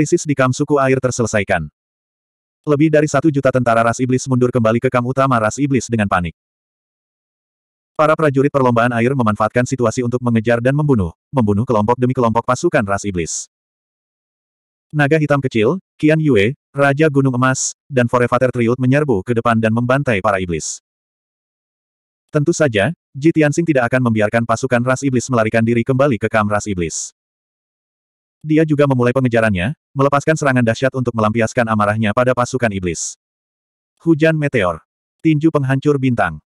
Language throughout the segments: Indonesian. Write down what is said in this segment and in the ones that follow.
krisis di Kam Suku Air terselesaikan. Lebih dari satu juta tentara ras iblis mundur kembali ke kam utama ras iblis dengan panik. Para prajurit perlombaan air memanfaatkan situasi untuk mengejar dan membunuh, membunuh kelompok demi kelompok pasukan ras iblis. Naga hitam kecil, Kian Yue, Raja Gunung Emas, dan Forevater Triut menyerbu ke depan dan membantai para iblis. Tentu saja, Ji Tianxing tidak akan membiarkan pasukan ras iblis melarikan diri kembali ke kam ras iblis. Dia juga memulai pengejarannya, melepaskan serangan dahsyat untuk melampiaskan amarahnya pada pasukan iblis. Hujan meteor. Tinju penghancur bintang.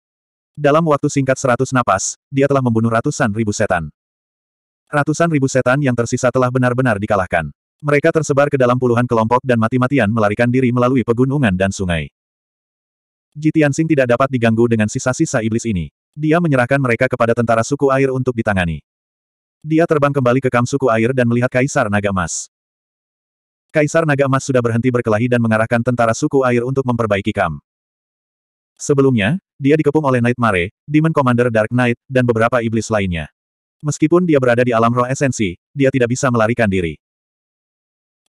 Dalam waktu singkat seratus napas, dia telah membunuh ratusan ribu setan. Ratusan ribu setan yang tersisa telah benar-benar dikalahkan. Mereka tersebar ke dalam puluhan kelompok dan mati-matian melarikan diri melalui pegunungan dan sungai. Jitian Sing tidak dapat diganggu dengan sisa-sisa iblis ini. Dia menyerahkan mereka kepada tentara suku air untuk ditangani. Dia terbang kembali ke kam suku air dan melihat Kaisar Naga Emas. Kaisar Naga Emas sudah berhenti berkelahi dan mengarahkan tentara suku air untuk memperbaiki Kam. Sebelumnya, dia dikepung oleh Nightmare, Demon Commander Dark Knight, dan beberapa iblis lainnya. Meskipun dia berada di alam roh esensi, dia tidak bisa melarikan diri.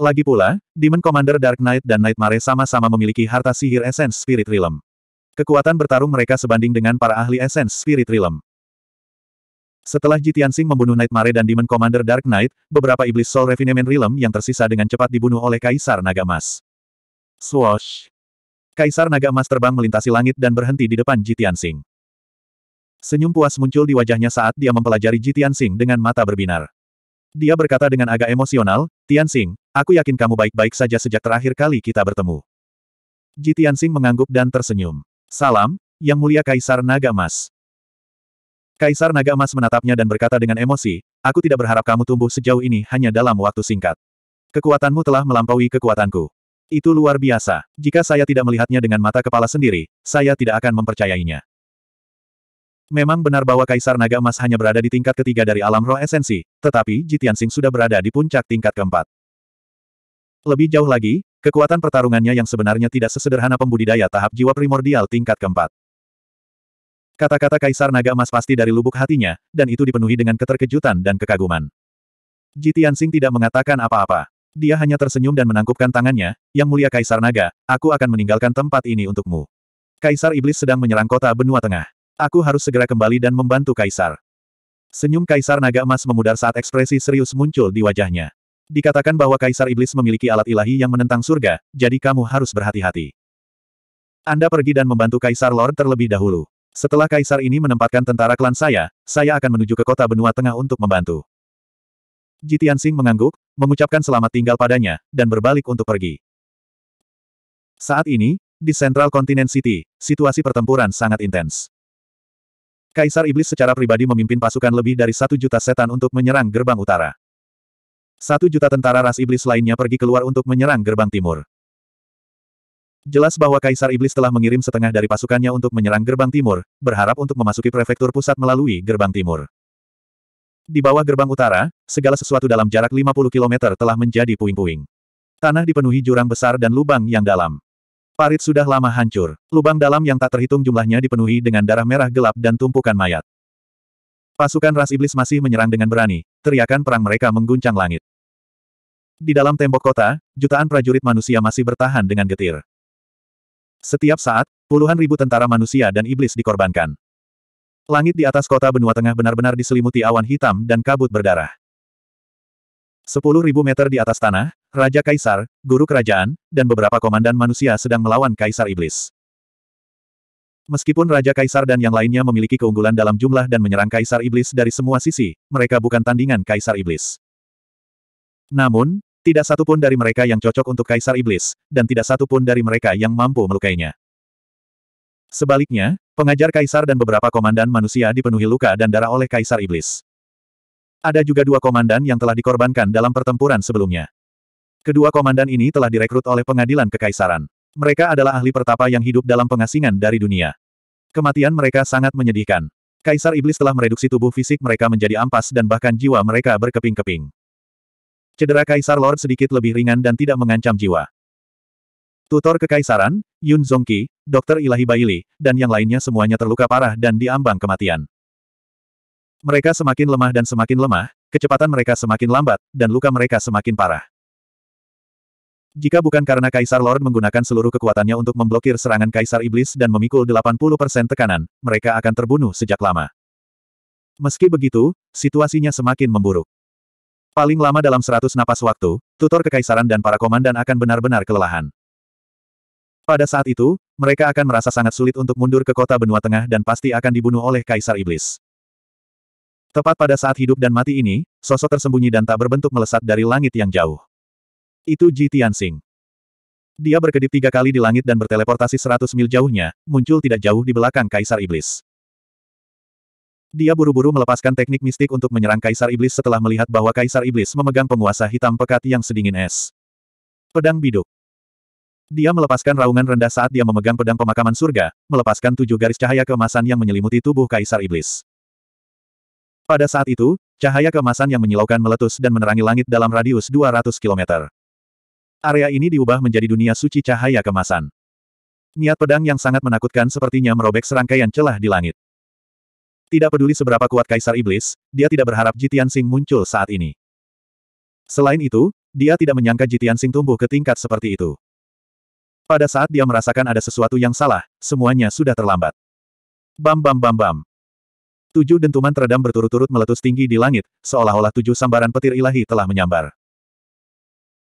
Lagi pula, Demon Commander Dark Knight dan Nightmare sama-sama memiliki harta sihir Essence Spirit Realm. Kekuatan bertarung mereka sebanding dengan para ahli Essence Spirit Realm. Setelah Jitian Sing membunuh Nightmare dan Demon Commander Dark Knight, beberapa iblis Soul Refinement Realm yang tersisa dengan cepat dibunuh oleh Kaisar Naga Emas. Swoosh! Kaisar Naga Emas terbang melintasi langit dan berhenti di depan Jitian Sing. Senyum puas muncul di wajahnya saat dia mempelajari Jitian Sing dengan mata berbinar. Dia berkata dengan agak emosional, "Tian Sing, aku yakin kamu baik-baik saja sejak terakhir kali kita bertemu. Jitian Sing mengangguk dan tersenyum. Salam, Yang Mulia Kaisar Naga Emas. Kaisar Naga Emas menatapnya dan berkata dengan emosi, aku tidak berharap kamu tumbuh sejauh ini hanya dalam waktu singkat. Kekuatanmu telah melampaui kekuatanku. Itu luar biasa. Jika saya tidak melihatnya dengan mata kepala sendiri, saya tidak akan mempercayainya. Memang benar bahwa Kaisar Naga Emas hanya berada di tingkat ketiga dari alam roh esensi, tetapi Jitian Jitiansing sudah berada di puncak tingkat keempat. Lebih jauh lagi, kekuatan pertarungannya yang sebenarnya tidak sesederhana pembudidaya tahap jiwa primordial tingkat keempat. Kata-kata Kaisar Naga Emas pasti dari lubuk hatinya, dan itu dipenuhi dengan keterkejutan dan kekaguman. Jitian Sing tidak mengatakan apa-apa. Dia hanya tersenyum dan menangkupkan tangannya, Yang Mulia Kaisar Naga, aku akan meninggalkan tempat ini untukmu. Kaisar Iblis sedang menyerang kota benua tengah. Aku harus segera kembali dan membantu Kaisar. Senyum Kaisar Naga Emas memudar saat ekspresi serius muncul di wajahnya. Dikatakan bahwa Kaisar Iblis memiliki alat ilahi yang menentang surga, jadi kamu harus berhati-hati. Anda pergi dan membantu Kaisar Lord terlebih dahulu. Setelah kaisar ini menempatkan tentara klan saya, saya akan menuju ke kota benua tengah untuk membantu. Jitian Singh mengangguk, mengucapkan selamat tinggal padanya, dan berbalik untuk pergi. Saat ini, di Central Continent City, situasi pertempuran sangat intens. Kaisar Iblis secara pribadi memimpin pasukan lebih dari satu juta setan untuk menyerang gerbang utara. Satu juta tentara ras iblis lainnya pergi keluar untuk menyerang gerbang timur. Jelas bahwa Kaisar Iblis telah mengirim setengah dari pasukannya untuk menyerang gerbang timur, berharap untuk memasuki prefektur pusat melalui gerbang timur. Di bawah gerbang utara, segala sesuatu dalam jarak 50 km telah menjadi puing-puing. Tanah dipenuhi jurang besar dan lubang yang dalam. Parit sudah lama hancur. Lubang dalam yang tak terhitung jumlahnya dipenuhi dengan darah merah gelap dan tumpukan mayat. Pasukan ras iblis masih menyerang dengan berani, teriakan perang mereka mengguncang langit. Di dalam tembok kota, jutaan prajurit manusia masih bertahan dengan getir. Setiap saat, puluhan ribu tentara manusia dan iblis dikorbankan. Langit di atas kota benua tengah benar-benar diselimuti awan hitam dan kabut berdarah. Sepuluh ribu meter di atas tanah, Raja Kaisar, Guru Kerajaan, dan beberapa komandan manusia sedang melawan Kaisar Iblis. Meskipun Raja Kaisar dan yang lainnya memiliki keunggulan dalam jumlah dan menyerang Kaisar Iblis dari semua sisi, mereka bukan tandingan Kaisar Iblis. Namun, tidak satu pun dari mereka yang cocok untuk Kaisar Iblis, dan tidak satu pun dari mereka yang mampu melukainya. Sebaliknya, pengajar Kaisar dan beberapa komandan manusia dipenuhi luka dan darah oleh Kaisar Iblis. Ada juga dua komandan yang telah dikorbankan dalam pertempuran sebelumnya. Kedua komandan ini telah direkrut oleh pengadilan kekaisaran. Mereka adalah ahli pertapa yang hidup dalam pengasingan dari dunia. Kematian mereka sangat menyedihkan. Kaisar Iblis telah mereduksi tubuh fisik mereka menjadi ampas dan bahkan jiwa mereka berkeping-keping. Cedera Kaisar Lord sedikit lebih ringan dan tidak mengancam jiwa. Tutor Kekaisaran, Yun Zongqi, Dokter Ilahi Baili, dan yang lainnya semuanya terluka parah dan diambang kematian. Mereka semakin lemah dan semakin lemah, kecepatan mereka semakin lambat, dan luka mereka semakin parah. Jika bukan karena Kaisar Lord menggunakan seluruh kekuatannya untuk memblokir serangan Kaisar Iblis dan memikul 80% tekanan, mereka akan terbunuh sejak lama. Meski begitu, situasinya semakin memburuk. Paling lama dalam seratus napas waktu, tutor kekaisaran dan para komandan akan benar-benar kelelahan. Pada saat itu, mereka akan merasa sangat sulit untuk mundur ke kota benua tengah dan pasti akan dibunuh oleh Kaisar Iblis. Tepat pada saat hidup dan mati ini, sosok tersembunyi dan tak berbentuk melesat dari langit yang jauh. Itu Ji Tianxing. Dia berkedip tiga kali di langit dan berteleportasi seratus mil jauhnya, muncul tidak jauh di belakang Kaisar Iblis. Dia buru-buru melepaskan teknik mistik untuk menyerang Kaisar Iblis setelah melihat bahwa Kaisar Iblis memegang penguasa hitam pekat yang sedingin es. Pedang Biduk Dia melepaskan raungan rendah saat dia memegang pedang pemakaman surga, melepaskan tujuh garis cahaya keemasan yang menyelimuti tubuh Kaisar Iblis. Pada saat itu, cahaya keemasan yang menyilaukan meletus dan menerangi langit dalam radius 200 km. Area ini diubah menjadi dunia suci cahaya kemasan. Niat pedang yang sangat menakutkan sepertinya merobek serangkaian celah di langit. Tidak peduli seberapa kuat Kaisar Iblis, dia tidak berharap Jitian Sing muncul saat ini. Selain itu, dia tidak menyangka Jitian Sing tumbuh ke tingkat seperti itu. Pada saat dia merasakan ada sesuatu yang salah, semuanya sudah terlambat. Bam bam bam bam. Tujuh dentuman teredam berturut-turut meletus tinggi di langit, seolah-olah tujuh sambaran petir ilahi telah menyambar.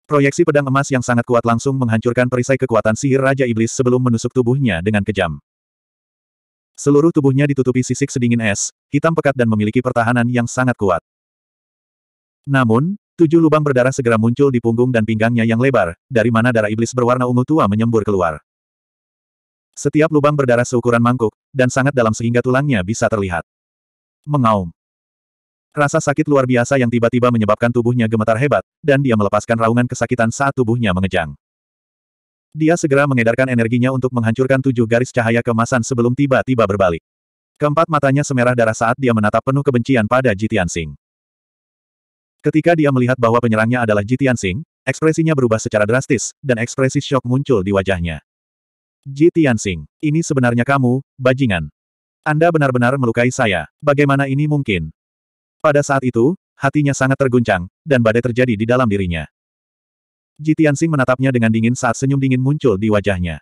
Proyeksi pedang emas yang sangat kuat langsung menghancurkan perisai kekuatan sihir Raja Iblis sebelum menusuk tubuhnya dengan kejam. Seluruh tubuhnya ditutupi sisik sedingin es, hitam pekat dan memiliki pertahanan yang sangat kuat. Namun, tujuh lubang berdarah segera muncul di punggung dan pinggangnya yang lebar, dari mana darah iblis berwarna ungu tua menyembur keluar. Setiap lubang berdarah seukuran mangkuk, dan sangat dalam sehingga tulangnya bisa terlihat. Mengaum. Rasa sakit luar biasa yang tiba-tiba menyebabkan tubuhnya gemetar hebat, dan dia melepaskan raungan kesakitan saat tubuhnya mengejang. Dia segera mengedarkan energinya untuk menghancurkan tujuh garis cahaya kemasan sebelum tiba-tiba berbalik. Keempat matanya semerah darah saat dia menatap penuh kebencian pada Jitian Sing. Ketika dia melihat bahwa penyerangnya adalah Jitian Sing, ekspresinya berubah secara drastis, dan ekspresi shock muncul di wajahnya. Jitian Sing, ini sebenarnya kamu, bajingan. Anda benar-benar melukai saya. Bagaimana ini mungkin? Pada saat itu, hatinya sangat terguncang, dan badai terjadi di dalam dirinya. Jitiansing menatapnya dengan dingin saat senyum dingin muncul di wajahnya.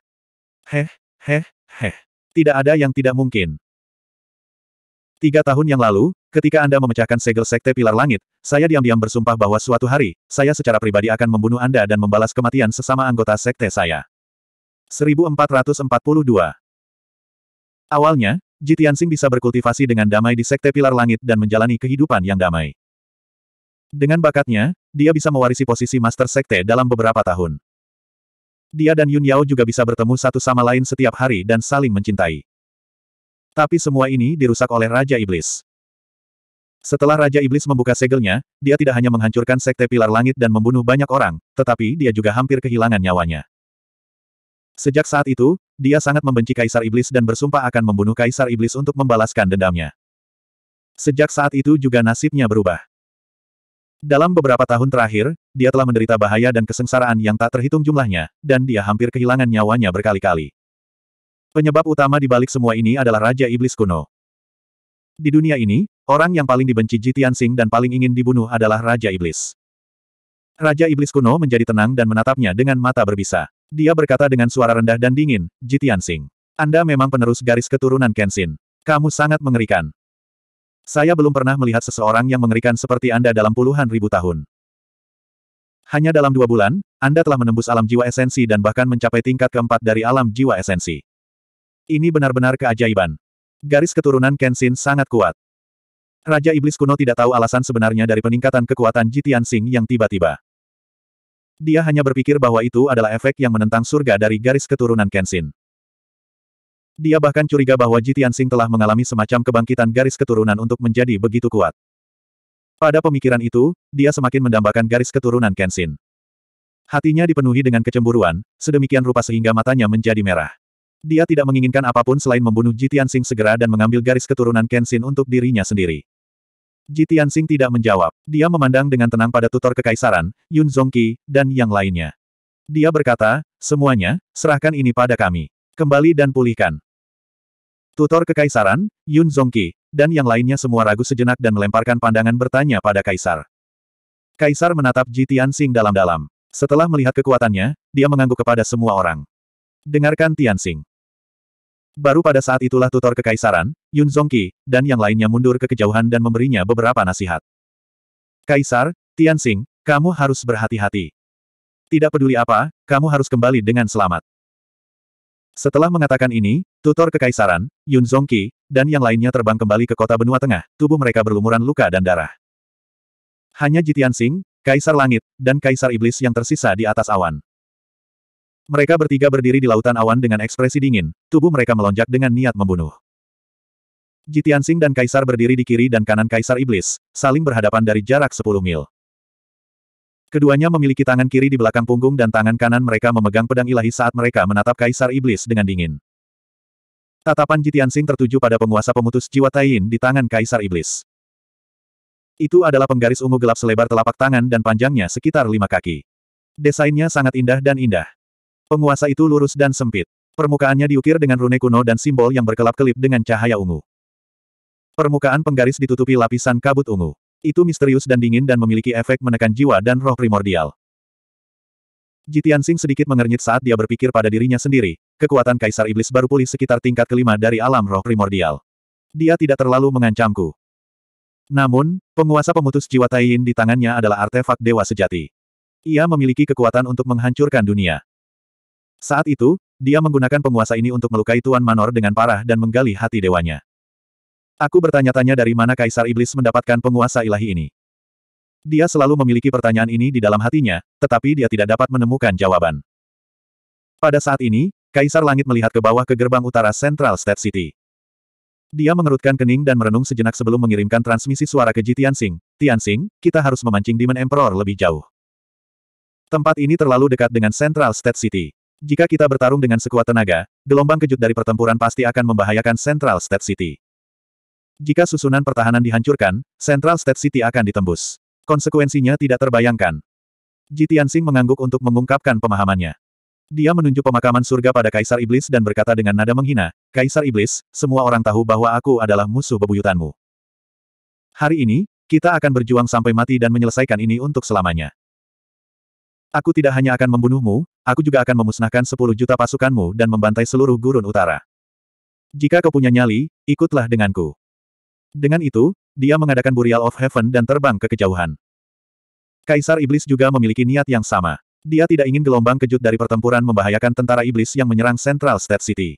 Heh, heh, heh. Tidak ada yang tidak mungkin. Tiga tahun yang lalu, ketika Anda memecahkan segel sekte pilar langit, saya diam-diam bersumpah bahwa suatu hari, saya secara pribadi akan membunuh Anda dan membalas kematian sesama anggota sekte saya. 1442 Awalnya, Jitiansing bisa berkultivasi dengan damai di sekte pilar langit dan menjalani kehidupan yang damai. Dengan bakatnya, dia bisa mewarisi posisi Master Sekte dalam beberapa tahun. Dia dan Yun Yao juga bisa bertemu satu sama lain setiap hari dan saling mencintai. Tapi semua ini dirusak oleh Raja Iblis. Setelah Raja Iblis membuka segelnya, dia tidak hanya menghancurkan Sekte Pilar Langit dan membunuh banyak orang, tetapi dia juga hampir kehilangan nyawanya. Sejak saat itu, dia sangat membenci Kaisar Iblis dan bersumpah akan membunuh Kaisar Iblis untuk membalaskan dendamnya. Sejak saat itu juga nasibnya berubah. Dalam beberapa tahun terakhir, dia telah menderita bahaya dan kesengsaraan yang tak terhitung jumlahnya, dan dia hampir kehilangan nyawanya berkali-kali. Penyebab utama di balik semua ini adalah Raja Iblis kuno. Di dunia ini, orang yang paling dibenci Ji Tianxing dan paling ingin dibunuh adalah Raja Iblis. Raja Iblis kuno menjadi tenang dan menatapnya dengan mata berbisa. Dia berkata dengan suara rendah dan dingin, Ji Tianxing. Anda memang penerus garis keturunan Kenshin. Kamu sangat mengerikan. Saya belum pernah melihat seseorang yang mengerikan seperti Anda dalam puluhan ribu tahun. Hanya dalam dua bulan, Anda telah menembus alam jiwa esensi dan bahkan mencapai tingkat keempat dari alam jiwa esensi. Ini benar-benar keajaiban. Garis keturunan Kenshin sangat kuat. Raja Iblis kuno tidak tahu alasan sebenarnya dari peningkatan kekuatan Jitian Sing yang tiba-tiba. Dia hanya berpikir bahwa itu adalah efek yang menentang surga dari garis keturunan Kenshin. Dia bahkan curiga bahwa Jitian Sing telah mengalami semacam kebangkitan garis keturunan untuk menjadi begitu kuat. Pada pemikiran itu, dia semakin mendambakan garis keturunan Kenshin. Hatinya dipenuhi dengan kecemburuan, sedemikian rupa sehingga matanya menjadi merah. Dia tidak menginginkan apapun selain membunuh Jitian Sing segera dan mengambil garis keturunan Kenshin untuk dirinya sendiri. Jitian Sing tidak menjawab. Dia memandang dengan tenang pada tutor kekaisaran, Yun Zongqi, dan yang lainnya. Dia berkata, semuanya, serahkan ini pada kami. Kembali dan pulihkan. Tutor Kekaisaran, Yun Zongqi, dan yang lainnya semua ragu sejenak dan melemparkan pandangan bertanya pada Kaisar. Kaisar menatap Ji Tianxing dalam-dalam. Setelah melihat kekuatannya, dia mengangguk kepada semua orang. Dengarkan Tianxing. Baru pada saat itulah tutor kekaisaran, Yun Zongqi, dan yang lainnya mundur ke kejauhan dan memberinya beberapa nasihat. Kaisar, Tianxing, kamu harus berhati-hati. Tidak peduli apa, kamu harus kembali dengan selamat. Setelah mengatakan ini, tutor kekaisaran, Yun Zongqi, dan yang lainnya terbang kembali ke kota benua tengah, tubuh mereka berlumuran luka dan darah. Hanya Jitian Sing, Kaisar Langit, dan Kaisar Iblis yang tersisa di atas awan. Mereka bertiga berdiri di lautan awan dengan ekspresi dingin, tubuh mereka melonjak dengan niat membunuh. Jitian Sing dan Kaisar berdiri di kiri dan kanan Kaisar Iblis, saling berhadapan dari jarak 10 mil. Keduanya memiliki tangan kiri di belakang punggung dan tangan kanan mereka memegang pedang ilahi saat mereka menatap Kaisar Iblis dengan dingin. Tatapan Jitian Sing tertuju pada penguasa pemutus jiwa Taiyin di tangan Kaisar Iblis. Itu adalah penggaris ungu gelap selebar telapak tangan dan panjangnya sekitar lima kaki. Desainnya sangat indah dan indah. Penguasa itu lurus dan sempit. Permukaannya diukir dengan rune kuno dan simbol yang berkelap-kelip dengan cahaya ungu. Permukaan penggaris ditutupi lapisan kabut ungu. Itu misterius dan dingin dan memiliki efek menekan jiwa dan roh primordial. Jitiansing sedikit mengernyit saat dia berpikir pada dirinya sendiri, kekuatan Kaisar Iblis baru pulih sekitar tingkat kelima dari alam roh primordial. Dia tidak terlalu mengancamku. Namun, penguasa pemutus jiwa Taiyin di tangannya adalah artefak dewa sejati. Ia memiliki kekuatan untuk menghancurkan dunia. Saat itu, dia menggunakan penguasa ini untuk melukai Tuan Manor dengan parah dan menggali hati dewanya. Aku bertanya-tanya dari mana Kaisar Iblis mendapatkan penguasa ilahi ini. Dia selalu memiliki pertanyaan ini di dalam hatinya, tetapi dia tidak dapat menemukan jawaban. Pada saat ini, Kaisar Langit melihat ke bawah ke gerbang utara Central State City. Dia mengerutkan kening dan merenung sejenak sebelum mengirimkan transmisi suara ke Ji Tianxing. Tianxing, kita harus memancing Demon Emperor lebih jauh. Tempat ini terlalu dekat dengan Central State City. Jika kita bertarung dengan sekuat tenaga, gelombang kejut dari pertempuran pasti akan membahayakan Central State City. Jika susunan pertahanan dihancurkan, Central State City akan ditembus. Konsekuensinya tidak terbayangkan. Ji Tianxing mengangguk untuk mengungkapkan pemahamannya. Dia menunjuk pemakaman surga pada Kaisar Iblis dan berkata dengan nada menghina, Kaisar Iblis, semua orang tahu bahwa aku adalah musuh bebuyutanmu. Hari ini, kita akan berjuang sampai mati dan menyelesaikan ini untuk selamanya. Aku tidak hanya akan membunuhmu, aku juga akan memusnahkan 10 juta pasukanmu dan membantai seluruh gurun utara. Jika kau punya nyali, ikutlah denganku. Dengan itu, dia mengadakan Burial of Heaven dan terbang ke kejauhan. Kaisar Iblis juga memiliki niat yang sama. Dia tidak ingin gelombang kejut dari pertempuran membahayakan tentara iblis yang menyerang Central State City.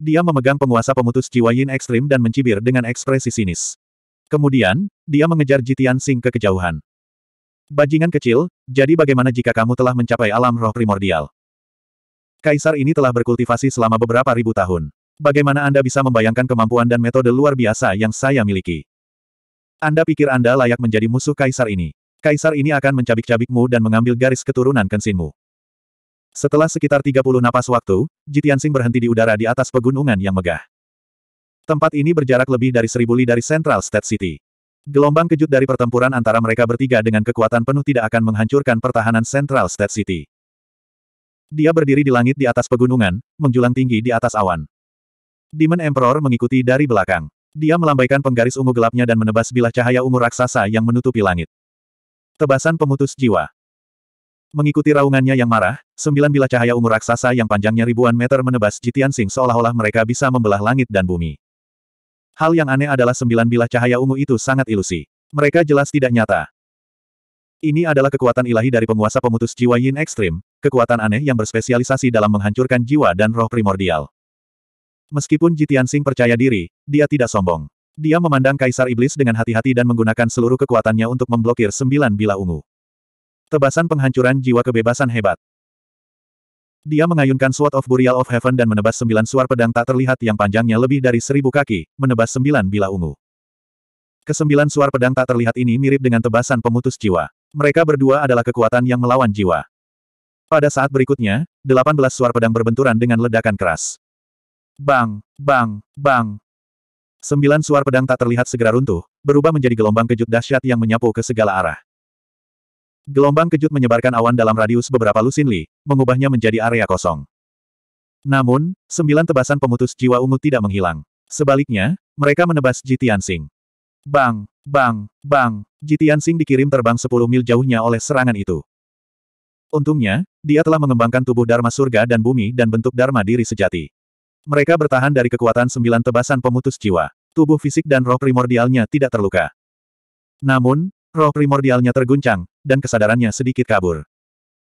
Dia memegang penguasa pemutus jiwa Yin Ekstrim dan mencibir dengan ekspresi sinis. Kemudian, dia mengejar Jitian Sing ke kejauhan. Bajingan kecil, jadi bagaimana jika kamu telah mencapai alam roh primordial? Kaisar ini telah berkultivasi selama beberapa ribu tahun. Bagaimana Anda bisa membayangkan kemampuan dan metode luar biasa yang saya miliki? Anda pikir Anda layak menjadi musuh kaisar ini? Kaisar ini akan mencabik-cabikmu dan mengambil garis keturunan kensinmu. Setelah sekitar 30 napas waktu, Jitiansing berhenti di udara di atas pegunungan yang megah. Tempat ini berjarak lebih dari seribu li dari Central State City. Gelombang kejut dari pertempuran antara mereka bertiga dengan kekuatan penuh tidak akan menghancurkan pertahanan Central State City. Dia berdiri di langit di atas pegunungan, menjulang tinggi di atas awan. Demon Emperor mengikuti dari belakang. Dia melambaikan penggaris ungu gelapnya dan menebas bilah cahaya ungu raksasa yang menutupi langit. Tebasan pemutus jiwa. Mengikuti raungannya yang marah, sembilan bilah cahaya ungu raksasa yang panjangnya ribuan meter menebas Jitian Sing seolah-olah mereka bisa membelah langit dan bumi. Hal yang aneh adalah sembilan bilah cahaya ungu itu sangat ilusi. Mereka jelas tidak nyata. Ini adalah kekuatan ilahi dari penguasa pemutus jiwa Yin Ekstrim, kekuatan aneh yang berspesialisasi dalam menghancurkan jiwa dan roh primordial. Meskipun Jitian Sing percaya diri, dia tidak sombong. Dia memandang Kaisar Iblis dengan hati-hati dan menggunakan seluruh kekuatannya untuk memblokir sembilan bila ungu. Tebasan penghancuran jiwa kebebasan hebat. Dia mengayunkan Sword of Burial of Heaven dan menebas sembilan suar pedang tak terlihat yang panjangnya lebih dari seribu kaki, menebas sembilan bila ungu. Kesembilan suar pedang tak terlihat ini mirip dengan tebasan pemutus jiwa. Mereka berdua adalah kekuatan yang melawan jiwa. Pada saat berikutnya, delapan belas suar pedang berbenturan dengan ledakan keras. Bang, bang, bang. Sembilan suar pedang tak terlihat segera runtuh, berubah menjadi gelombang kejut dahsyat yang menyapu ke segala arah. Gelombang kejut menyebarkan awan dalam radius beberapa lusin li, mengubahnya menjadi area kosong. Namun, sembilan tebasan pemutus jiwa ungu tidak menghilang. Sebaliknya, mereka menebas Ji Tianxing. Bang, bang, bang, Ji Tianxing dikirim terbang sepuluh mil jauhnya oleh serangan itu. Untungnya, dia telah mengembangkan tubuh Dharma surga dan bumi dan bentuk Dharma diri sejati. Mereka bertahan dari kekuatan sembilan tebasan pemutus jiwa. Tubuh fisik dan roh primordialnya tidak terluka. Namun, roh primordialnya terguncang, dan kesadarannya sedikit kabur.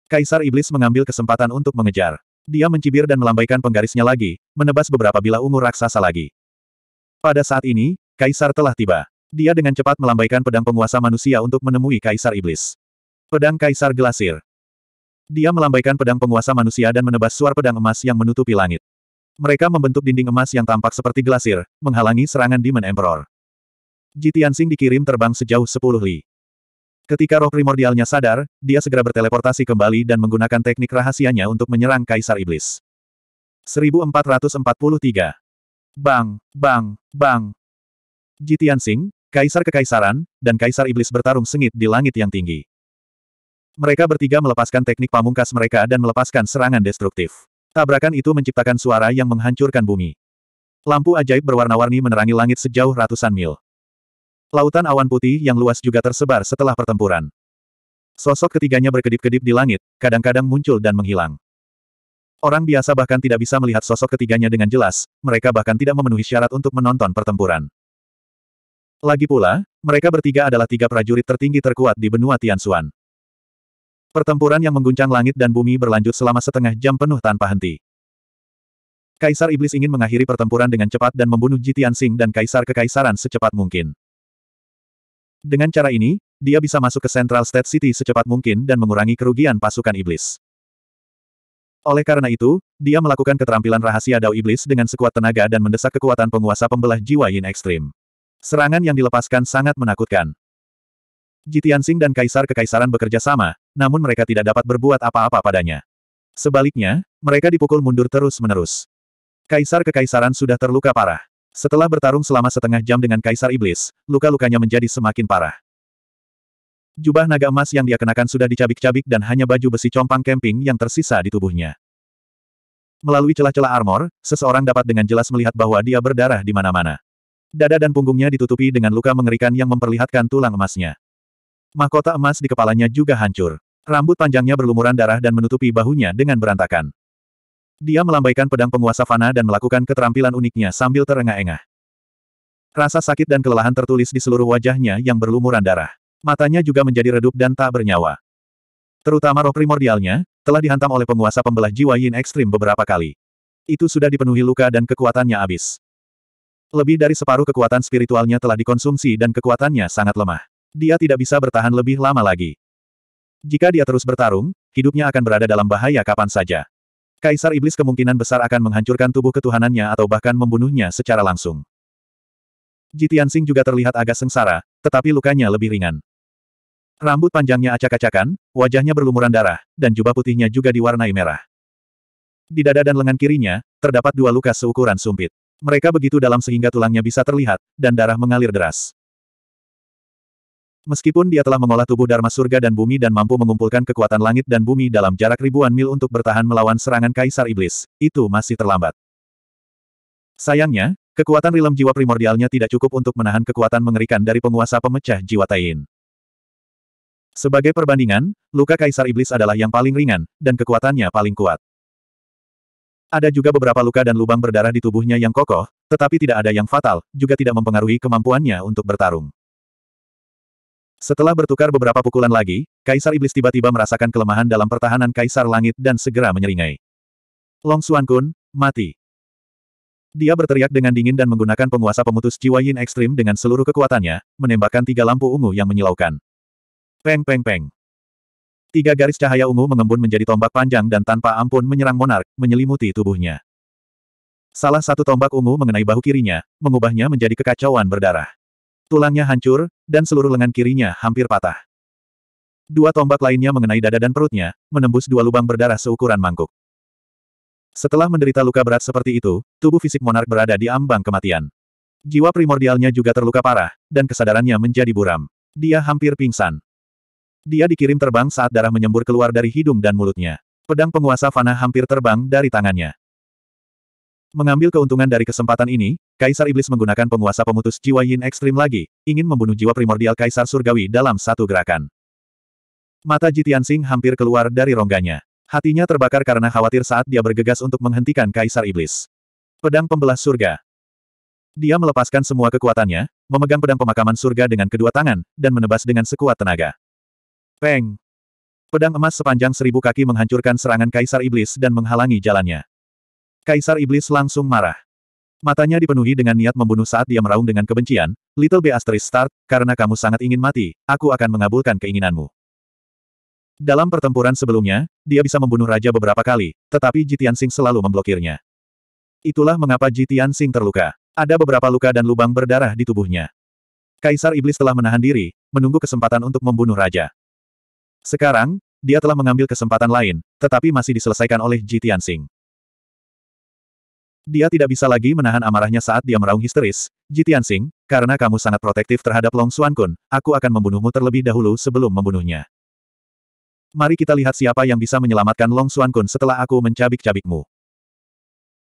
Kaisar Iblis mengambil kesempatan untuk mengejar. Dia mencibir dan melambaikan penggarisnya lagi, menebas beberapa bila ungu raksasa lagi. Pada saat ini, Kaisar telah tiba. Dia dengan cepat melambaikan pedang penguasa manusia untuk menemui Kaisar Iblis. Pedang Kaisar Gelasir. Dia melambaikan pedang penguasa manusia dan menebas suar pedang emas yang menutupi langit. Mereka membentuk dinding emas yang tampak seperti glasir, menghalangi serangan Demon Emperor. Jitiansing dikirim terbang sejauh 10 li. Ketika roh primordialnya sadar, dia segera berteleportasi kembali dan menggunakan teknik rahasianya untuk menyerang Kaisar Iblis. 1443. Bang, bang, bang. Jitiansing, Kaisar Kekaisaran, dan Kaisar Iblis bertarung sengit di langit yang tinggi. Mereka bertiga melepaskan teknik pamungkas mereka dan melepaskan serangan destruktif. Tabrakan itu menciptakan suara yang menghancurkan bumi. Lampu ajaib berwarna-warni menerangi langit sejauh ratusan mil. Lautan awan putih yang luas juga tersebar setelah pertempuran. Sosok ketiganya berkedip-kedip di langit, kadang-kadang muncul dan menghilang. Orang biasa bahkan tidak bisa melihat sosok ketiganya dengan jelas, mereka bahkan tidak memenuhi syarat untuk menonton pertempuran. Lagi pula, mereka bertiga adalah tiga prajurit tertinggi terkuat di benua Tianxuan. Pertempuran yang mengguncang langit dan bumi berlanjut selama setengah jam penuh tanpa henti. Kaisar Iblis ingin mengakhiri pertempuran dengan cepat dan membunuh Jitian Sing dan Kaisar Kekaisaran secepat mungkin. Dengan cara ini, dia bisa masuk ke Central State City secepat mungkin dan mengurangi kerugian pasukan Iblis. Oleh karena itu, dia melakukan keterampilan rahasia Dao Iblis dengan sekuat tenaga dan mendesak kekuatan penguasa pembelah jiwa Yin Ekstrim. Serangan yang dilepaskan sangat menakutkan. Jitian Jitiansing dan Kaisar Kekaisaran bekerja sama, namun mereka tidak dapat berbuat apa-apa padanya. Sebaliknya, mereka dipukul mundur terus-menerus. Kaisar Kekaisaran sudah terluka parah. Setelah bertarung selama setengah jam dengan Kaisar Iblis, luka-lukanya menjadi semakin parah. Jubah naga emas yang dia kenakan sudah dicabik-cabik dan hanya baju besi compang camping yang tersisa di tubuhnya. Melalui celah-celah armor, seseorang dapat dengan jelas melihat bahwa dia berdarah di mana-mana. Dada dan punggungnya ditutupi dengan luka mengerikan yang memperlihatkan tulang emasnya. Mahkota emas di kepalanya juga hancur. Rambut panjangnya berlumuran darah dan menutupi bahunya dengan berantakan. Dia melambaikan pedang penguasa fana dan melakukan keterampilan uniknya sambil terengah-engah. Rasa sakit dan kelelahan tertulis di seluruh wajahnya yang berlumuran darah. Matanya juga menjadi redup dan tak bernyawa. Terutama roh primordialnya, telah dihantam oleh penguasa pembelah jiwa Yin Ekstrim beberapa kali. Itu sudah dipenuhi luka dan kekuatannya habis. Lebih dari separuh kekuatan spiritualnya telah dikonsumsi dan kekuatannya sangat lemah dia tidak bisa bertahan lebih lama lagi. Jika dia terus bertarung, hidupnya akan berada dalam bahaya kapan saja. Kaisar Iblis kemungkinan besar akan menghancurkan tubuh ketuhanannya atau bahkan membunuhnya secara langsung. Jitian Sing juga terlihat agak sengsara, tetapi lukanya lebih ringan. Rambut panjangnya acak-acakan, wajahnya berlumuran darah, dan jubah putihnya juga diwarnai merah. Di dada dan lengan kirinya, terdapat dua luka seukuran sumpit. Mereka begitu dalam sehingga tulangnya bisa terlihat, dan darah mengalir deras. Meskipun dia telah mengolah tubuh Dharma surga dan bumi dan mampu mengumpulkan kekuatan langit dan bumi dalam jarak ribuan mil untuk bertahan melawan serangan Kaisar Iblis, itu masih terlambat. Sayangnya, kekuatan rilem jiwa primordialnya tidak cukup untuk menahan kekuatan mengerikan dari penguasa pemecah jiwa Tain. Sebagai perbandingan, luka Kaisar Iblis adalah yang paling ringan, dan kekuatannya paling kuat. Ada juga beberapa luka dan lubang berdarah di tubuhnya yang kokoh, tetapi tidak ada yang fatal, juga tidak mempengaruhi kemampuannya untuk bertarung. Setelah bertukar beberapa pukulan lagi, Kaisar Iblis tiba-tiba merasakan kelemahan dalam pertahanan Kaisar Langit dan segera menyeringai. Long Xuan Kun, mati. Dia berteriak dengan dingin dan menggunakan penguasa pemutus jiwa Yin Ekstrim dengan seluruh kekuatannya, menembakkan tiga lampu ungu yang menyilaukan. Peng peng peng. Tiga garis cahaya ungu mengembun menjadi tombak panjang dan tanpa ampun menyerang monark, menyelimuti tubuhnya. Salah satu tombak ungu mengenai bahu kirinya, mengubahnya menjadi kekacauan berdarah. Tulangnya hancur, dan seluruh lengan kirinya hampir patah. Dua tombak lainnya mengenai dada dan perutnya, menembus dua lubang berdarah seukuran mangkuk. Setelah menderita luka berat seperti itu, tubuh fisik monark berada di ambang kematian. Jiwa primordialnya juga terluka parah, dan kesadarannya menjadi buram. Dia hampir pingsan. Dia dikirim terbang saat darah menyembur keluar dari hidung dan mulutnya. Pedang penguasa Fana hampir terbang dari tangannya. Mengambil keuntungan dari kesempatan ini, Kaisar Iblis menggunakan penguasa pemutus jiwa Yin ekstrim lagi, ingin membunuh jiwa primordial Kaisar Surgawi dalam satu gerakan. Mata Jitian Sing hampir keluar dari rongganya. Hatinya terbakar karena khawatir saat dia bergegas untuk menghentikan Kaisar Iblis. Pedang Pembelah Surga Dia melepaskan semua kekuatannya, memegang pedang pemakaman surga dengan kedua tangan, dan menebas dengan sekuat tenaga. Peng! Pedang emas sepanjang seribu kaki menghancurkan serangan Kaisar Iblis dan menghalangi jalannya. Kaisar Iblis langsung marah. Matanya dipenuhi dengan niat membunuh saat dia meraung dengan kebencian, Little B asterisk start, karena kamu sangat ingin mati, aku akan mengabulkan keinginanmu. Dalam pertempuran sebelumnya, dia bisa membunuh raja beberapa kali, tetapi Jitian Sing selalu memblokirnya. Itulah mengapa Jitian Sing terluka. Ada beberapa luka dan lubang berdarah di tubuhnya. Kaisar Iblis telah menahan diri, menunggu kesempatan untuk membunuh raja. Sekarang, dia telah mengambil kesempatan lain, tetapi masih diselesaikan oleh Jitian Sing. Dia tidak bisa lagi menahan amarahnya saat dia meraung histeris. Jitian Sing, karena kamu sangat protektif terhadap Long Xuan Kun, aku akan membunuhmu terlebih dahulu sebelum membunuhnya. Mari kita lihat siapa yang bisa menyelamatkan Long Xuan Kun setelah aku mencabik-cabikmu.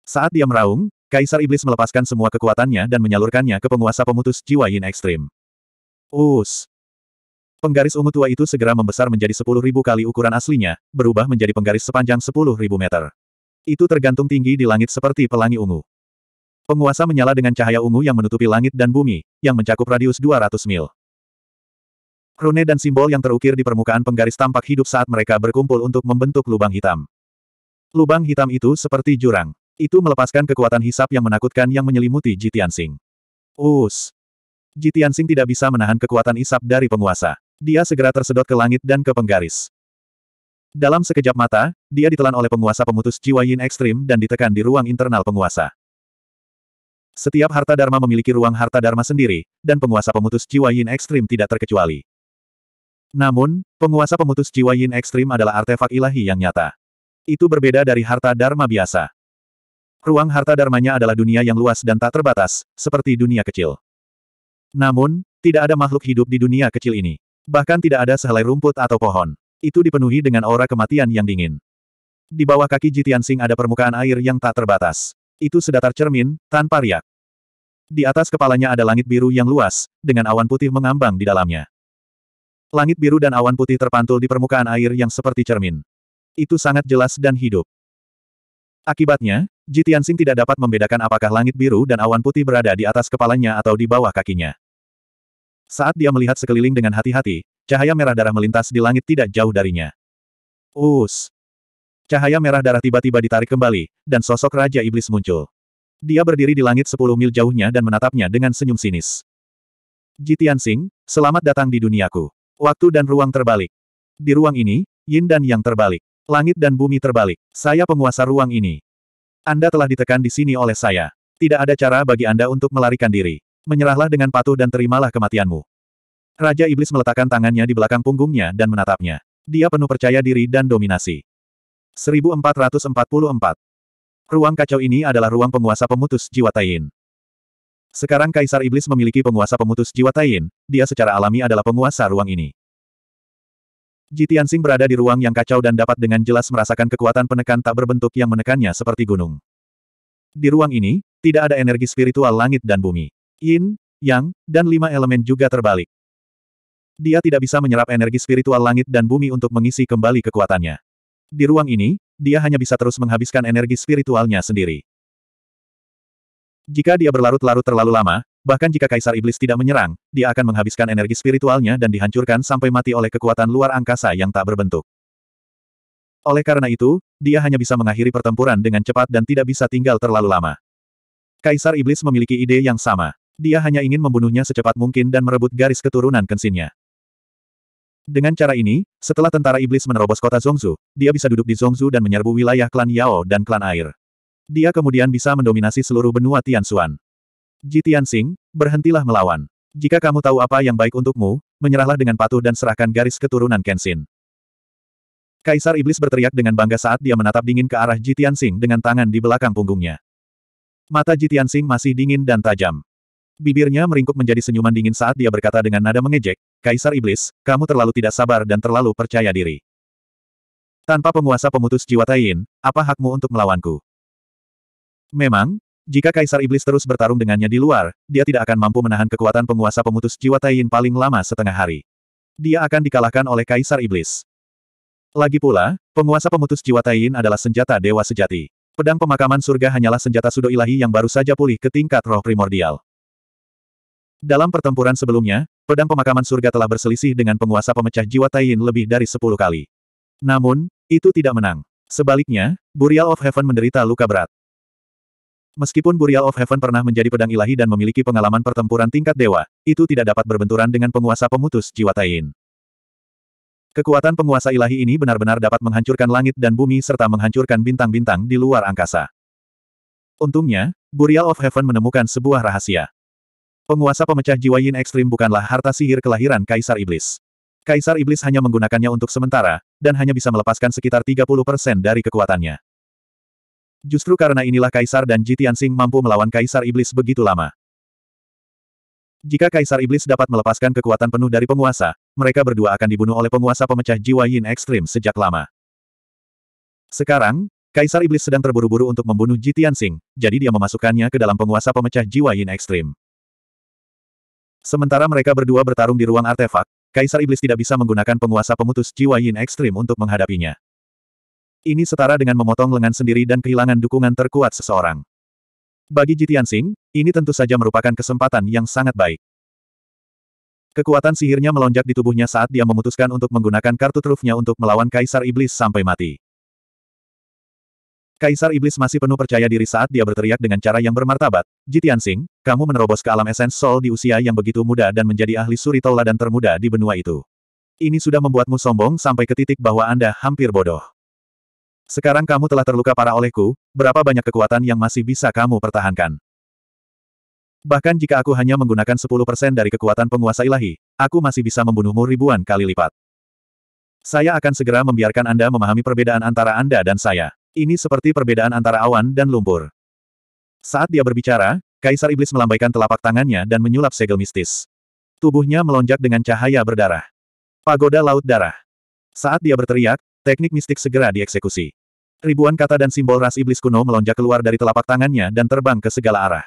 Saat dia meraung, Kaisar Iblis melepaskan semua kekuatannya dan menyalurkannya ke penguasa pemutus jiwa Yin Ekstrim. Us. Penggaris ungu tua itu segera membesar menjadi sepuluh ribu kali ukuran aslinya, berubah menjadi penggaris sepanjang sepuluh ribu meter. Itu tergantung tinggi di langit seperti pelangi ungu. Penguasa menyala dengan cahaya ungu yang menutupi langit dan bumi, yang mencakup radius 200 mil. Rune dan simbol yang terukir di permukaan penggaris tampak hidup saat mereka berkumpul untuk membentuk lubang hitam. Lubang hitam itu seperti jurang. Itu melepaskan kekuatan hisap yang menakutkan yang menyelimuti Jitiansing. Us. Jitiansing tidak bisa menahan kekuatan hisap dari penguasa. Dia segera tersedot ke langit dan ke penggaris. Dalam sekejap mata, dia ditelan oleh penguasa pemutus jiwa yin ekstrim dan ditekan di ruang internal penguasa. Setiap harta dharma memiliki ruang harta dharma sendiri, dan penguasa pemutus jiwa yin ekstrim tidak terkecuali. Namun, penguasa pemutus jiwa yin ekstrim adalah artefak ilahi yang nyata. Itu berbeda dari harta dharma biasa. Ruang harta dharmanya adalah dunia yang luas dan tak terbatas, seperti dunia kecil. Namun, tidak ada makhluk hidup di dunia kecil ini. Bahkan tidak ada sehelai rumput atau pohon. Itu dipenuhi dengan aura kematian yang dingin. Di bawah kaki Jitian Sing ada permukaan air yang tak terbatas. Itu sedatar cermin, tanpa riak. Di atas kepalanya ada langit biru yang luas, dengan awan putih mengambang di dalamnya. Langit biru dan awan putih terpantul di permukaan air yang seperti cermin. Itu sangat jelas dan hidup. Akibatnya, Jitian Sing tidak dapat membedakan apakah langit biru dan awan putih berada di atas kepalanya atau di bawah kakinya. Saat dia melihat sekeliling dengan hati-hati, Cahaya merah darah melintas di langit tidak jauh darinya. Us! Cahaya merah darah tiba-tiba ditarik kembali, dan sosok Raja Iblis muncul. Dia berdiri di langit sepuluh mil jauhnya dan menatapnya dengan senyum sinis. Jitian Sing, selamat datang di duniaku. Waktu dan ruang terbalik. Di ruang ini, yin dan yang terbalik. Langit dan bumi terbalik. Saya penguasa ruang ini. Anda telah ditekan di sini oleh saya. Tidak ada cara bagi Anda untuk melarikan diri. Menyerahlah dengan patuh dan terimalah kematianmu. Raja Iblis meletakkan tangannya di belakang punggungnya dan menatapnya. Dia penuh percaya diri dan dominasi. 1444 Ruang kacau ini adalah ruang penguasa pemutus jiwa Tain. Sekarang Kaisar Iblis memiliki penguasa pemutus jiwa Tain. dia secara alami adalah penguasa ruang ini. Jitian Sing berada di ruang yang kacau dan dapat dengan jelas merasakan kekuatan penekan tak berbentuk yang menekannya seperti gunung. Di ruang ini, tidak ada energi spiritual langit dan bumi. Yin, Yang, dan lima elemen juga terbalik. Dia tidak bisa menyerap energi spiritual langit dan bumi untuk mengisi kembali kekuatannya. Di ruang ini, dia hanya bisa terus menghabiskan energi spiritualnya sendiri. Jika dia berlarut-larut terlalu lama, bahkan jika Kaisar Iblis tidak menyerang, dia akan menghabiskan energi spiritualnya dan dihancurkan sampai mati oleh kekuatan luar angkasa yang tak berbentuk. Oleh karena itu, dia hanya bisa mengakhiri pertempuran dengan cepat dan tidak bisa tinggal terlalu lama. Kaisar Iblis memiliki ide yang sama. Dia hanya ingin membunuhnya secepat mungkin dan merebut garis keturunan kensinnya. Dengan cara ini, setelah tentara iblis menerobos kota Zongzu, dia bisa duduk di Zongzu dan menyerbu wilayah klan Yao dan klan air. Dia kemudian bisa mendominasi seluruh benua Tianxuan. Ji Tianxing, berhentilah melawan. Jika kamu tahu apa yang baik untukmu, menyerahlah dengan patuh dan serahkan garis keturunan Kenshin. Kaisar Iblis berteriak dengan bangga saat dia menatap dingin ke arah Ji Tianxing dengan tangan di belakang punggungnya. Mata Ji Tianxing masih dingin dan tajam. Bibirnya meringkuk menjadi senyuman dingin saat dia berkata dengan nada mengejek, Kaisar Iblis, kamu terlalu tidak sabar dan terlalu percaya diri. Tanpa penguasa pemutus jiwa Tain, apa hakmu untuk melawanku? Memang, jika Kaisar Iblis terus bertarung dengannya di luar, dia tidak akan mampu menahan kekuatan penguasa pemutus jiwa Tain paling lama setengah hari. Dia akan dikalahkan oleh Kaisar Iblis. Lagi pula, penguasa pemutus jiwa Tain adalah senjata dewa sejati. Pedang pemakaman surga hanyalah senjata sudo ilahi yang baru saja pulih ke tingkat roh primordial. Dalam pertempuran sebelumnya, pedang pemakaman surga telah berselisih dengan penguasa pemecah jiwa Taiyin lebih dari sepuluh kali. Namun, itu tidak menang. Sebaliknya, Burial of Heaven menderita luka berat. Meskipun Burial of Heaven pernah menjadi pedang ilahi dan memiliki pengalaman pertempuran tingkat dewa, itu tidak dapat berbenturan dengan penguasa pemutus jiwa Taiyin. Kekuatan penguasa ilahi ini benar-benar dapat menghancurkan langit dan bumi serta menghancurkan bintang-bintang di luar angkasa. Untungnya, Burial of Heaven menemukan sebuah rahasia. Penguasa pemecah jiwa Yin ekstrim bukanlah harta sihir kelahiran Kaisar Iblis. Kaisar Iblis hanya menggunakannya untuk sementara, dan hanya bisa melepaskan sekitar 30% dari kekuatannya. Justru karena inilah Kaisar dan Jitian Sing mampu melawan Kaisar Iblis begitu lama. Jika Kaisar Iblis dapat melepaskan kekuatan penuh dari penguasa, mereka berdua akan dibunuh oleh penguasa pemecah jiwa Yin ekstrim sejak lama. Sekarang, Kaisar Iblis sedang terburu-buru untuk membunuh Jitian Sing, jadi dia memasukkannya ke dalam penguasa pemecah jiwa Yin ekstrim. Sementara mereka berdua bertarung di ruang artefak, Kaisar Iblis tidak bisa menggunakan penguasa pemutus jiwa Yin Ekstrim untuk menghadapinya. Ini setara dengan memotong lengan sendiri dan kehilangan dukungan terkuat seseorang. Bagi Jitian Sing, ini tentu saja merupakan kesempatan yang sangat baik. Kekuatan sihirnya melonjak di tubuhnya saat dia memutuskan untuk menggunakan kartu trufnya untuk melawan Kaisar Iblis sampai mati. Kaisar Iblis masih penuh percaya diri saat dia berteriak dengan cara yang bermartabat. Jitian Sing, kamu menerobos ke alam esens soul di usia yang begitu muda dan menjadi ahli suri tauladan termuda di benua itu. Ini sudah membuatmu sombong sampai ke titik bahwa Anda hampir bodoh. Sekarang kamu telah terluka parah olehku, berapa banyak kekuatan yang masih bisa kamu pertahankan? Bahkan jika aku hanya menggunakan 10% dari kekuatan penguasa ilahi, aku masih bisa membunuhmu ribuan kali lipat. Saya akan segera membiarkan Anda memahami perbedaan antara Anda dan saya. Ini seperti perbedaan antara awan dan lumpur. Saat dia berbicara, Kaisar Iblis melambaikan telapak tangannya dan menyulap segel mistis. Tubuhnya melonjak dengan cahaya berdarah. Pagoda Laut Darah. Saat dia berteriak, teknik mistik segera dieksekusi. Ribuan kata dan simbol ras iblis kuno melonjak keluar dari telapak tangannya dan terbang ke segala arah.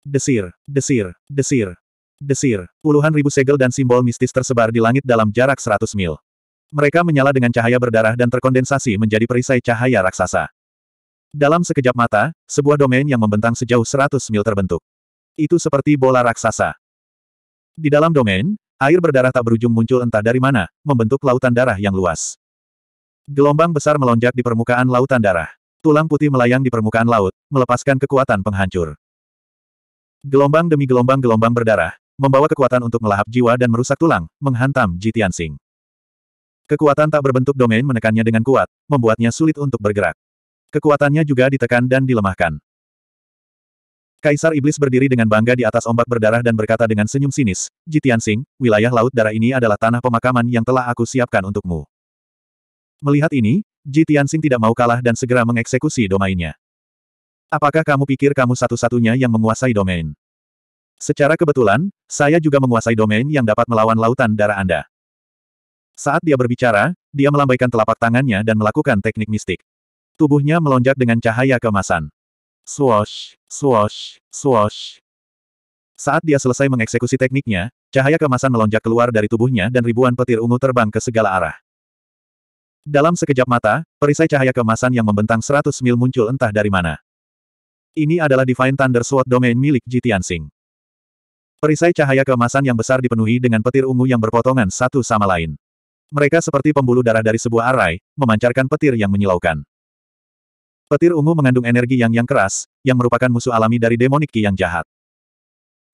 Desir, desir, desir, desir. Puluhan ribu segel dan simbol mistis tersebar di langit dalam jarak 100 mil. Mereka menyala dengan cahaya berdarah dan terkondensasi menjadi perisai cahaya raksasa. Dalam sekejap mata, sebuah domain yang membentang sejauh 100 mil terbentuk. Itu seperti bola raksasa. Di dalam domain, air berdarah tak berujung muncul entah dari mana, membentuk lautan darah yang luas. Gelombang besar melonjak di permukaan lautan darah. Tulang putih melayang di permukaan laut, melepaskan kekuatan penghancur. Gelombang demi gelombang-gelombang berdarah, membawa kekuatan untuk melahap jiwa dan merusak tulang, menghantam Jitian Sing. Kekuatan tak berbentuk domain menekannya dengan kuat, membuatnya sulit untuk bergerak. Kekuatannya juga ditekan dan dilemahkan. Kaisar Iblis berdiri dengan bangga di atas ombak berdarah dan berkata dengan senyum sinis, Jitian Sing, wilayah Laut Darah ini adalah tanah pemakaman yang telah aku siapkan untukmu. Melihat ini, Jitian Sing tidak mau kalah dan segera mengeksekusi domainnya. Apakah kamu pikir kamu satu-satunya yang menguasai domain? Secara kebetulan, saya juga menguasai domain yang dapat melawan lautan darah Anda. Saat dia berbicara, dia melambaikan telapak tangannya dan melakukan teknik mistik. Tubuhnya melonjak dengan cahaya kemasan. Swash, swash, swash. Saat dia selesai mengeksekusi tekniknya, cahaya kemasan melonjak keluar dari tubuhnya dan ribuan petir ungu terbang ke segala arah. Dalam sekejap mata, perisai cahaya kemasan yang membentang 100 mil muncul entah dari mana. Ini adalah Divine Thunder Sword Domain milik Jitiansing. Perisai cahaya kemasan yang besar dipenuhi dengan petir ungu yang berpotongan satu sama lain. Mereka seperti pembuluh darah dari sebuah arai, memancarkan petir yang menyilaukan. Petir ungu mengandung energi yang yang keras, yang merupakan musuh alami dari demonik yang jahat.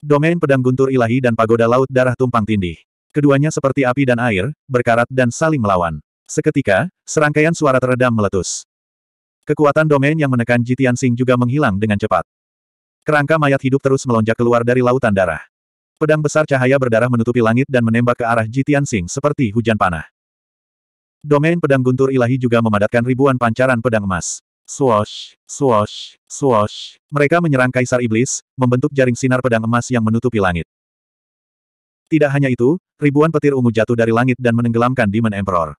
Domain pedang guntur ilahi dan pagoda laut darah tumpang tindih. Keduanya seperti api dan air, berkarat dan saling melawan. Seketika, serangkaian suara teredam meletus. Kekuatan domain yang menekan Jitian Sing juga menghilang dengan cepat. Kerangka mayat hidup terus melonjak keluar dari lautan darah. Pedang besar cahaya berdarah menutupi langit dan menembak ke arah Jitian Sing seperti hujan panah. Domain pedang guntur ilahi juga memadatkan ribuan pancaran pedang emas. Swash, swash, swash. Mereka menyerang Kaisar Iblis, membentuk jaring sinar pedang emas yang menutupi langit. Tidak hanya itu, ribuan petir ungu jatuh dari langit dan menenggelamkan Demon Emperor.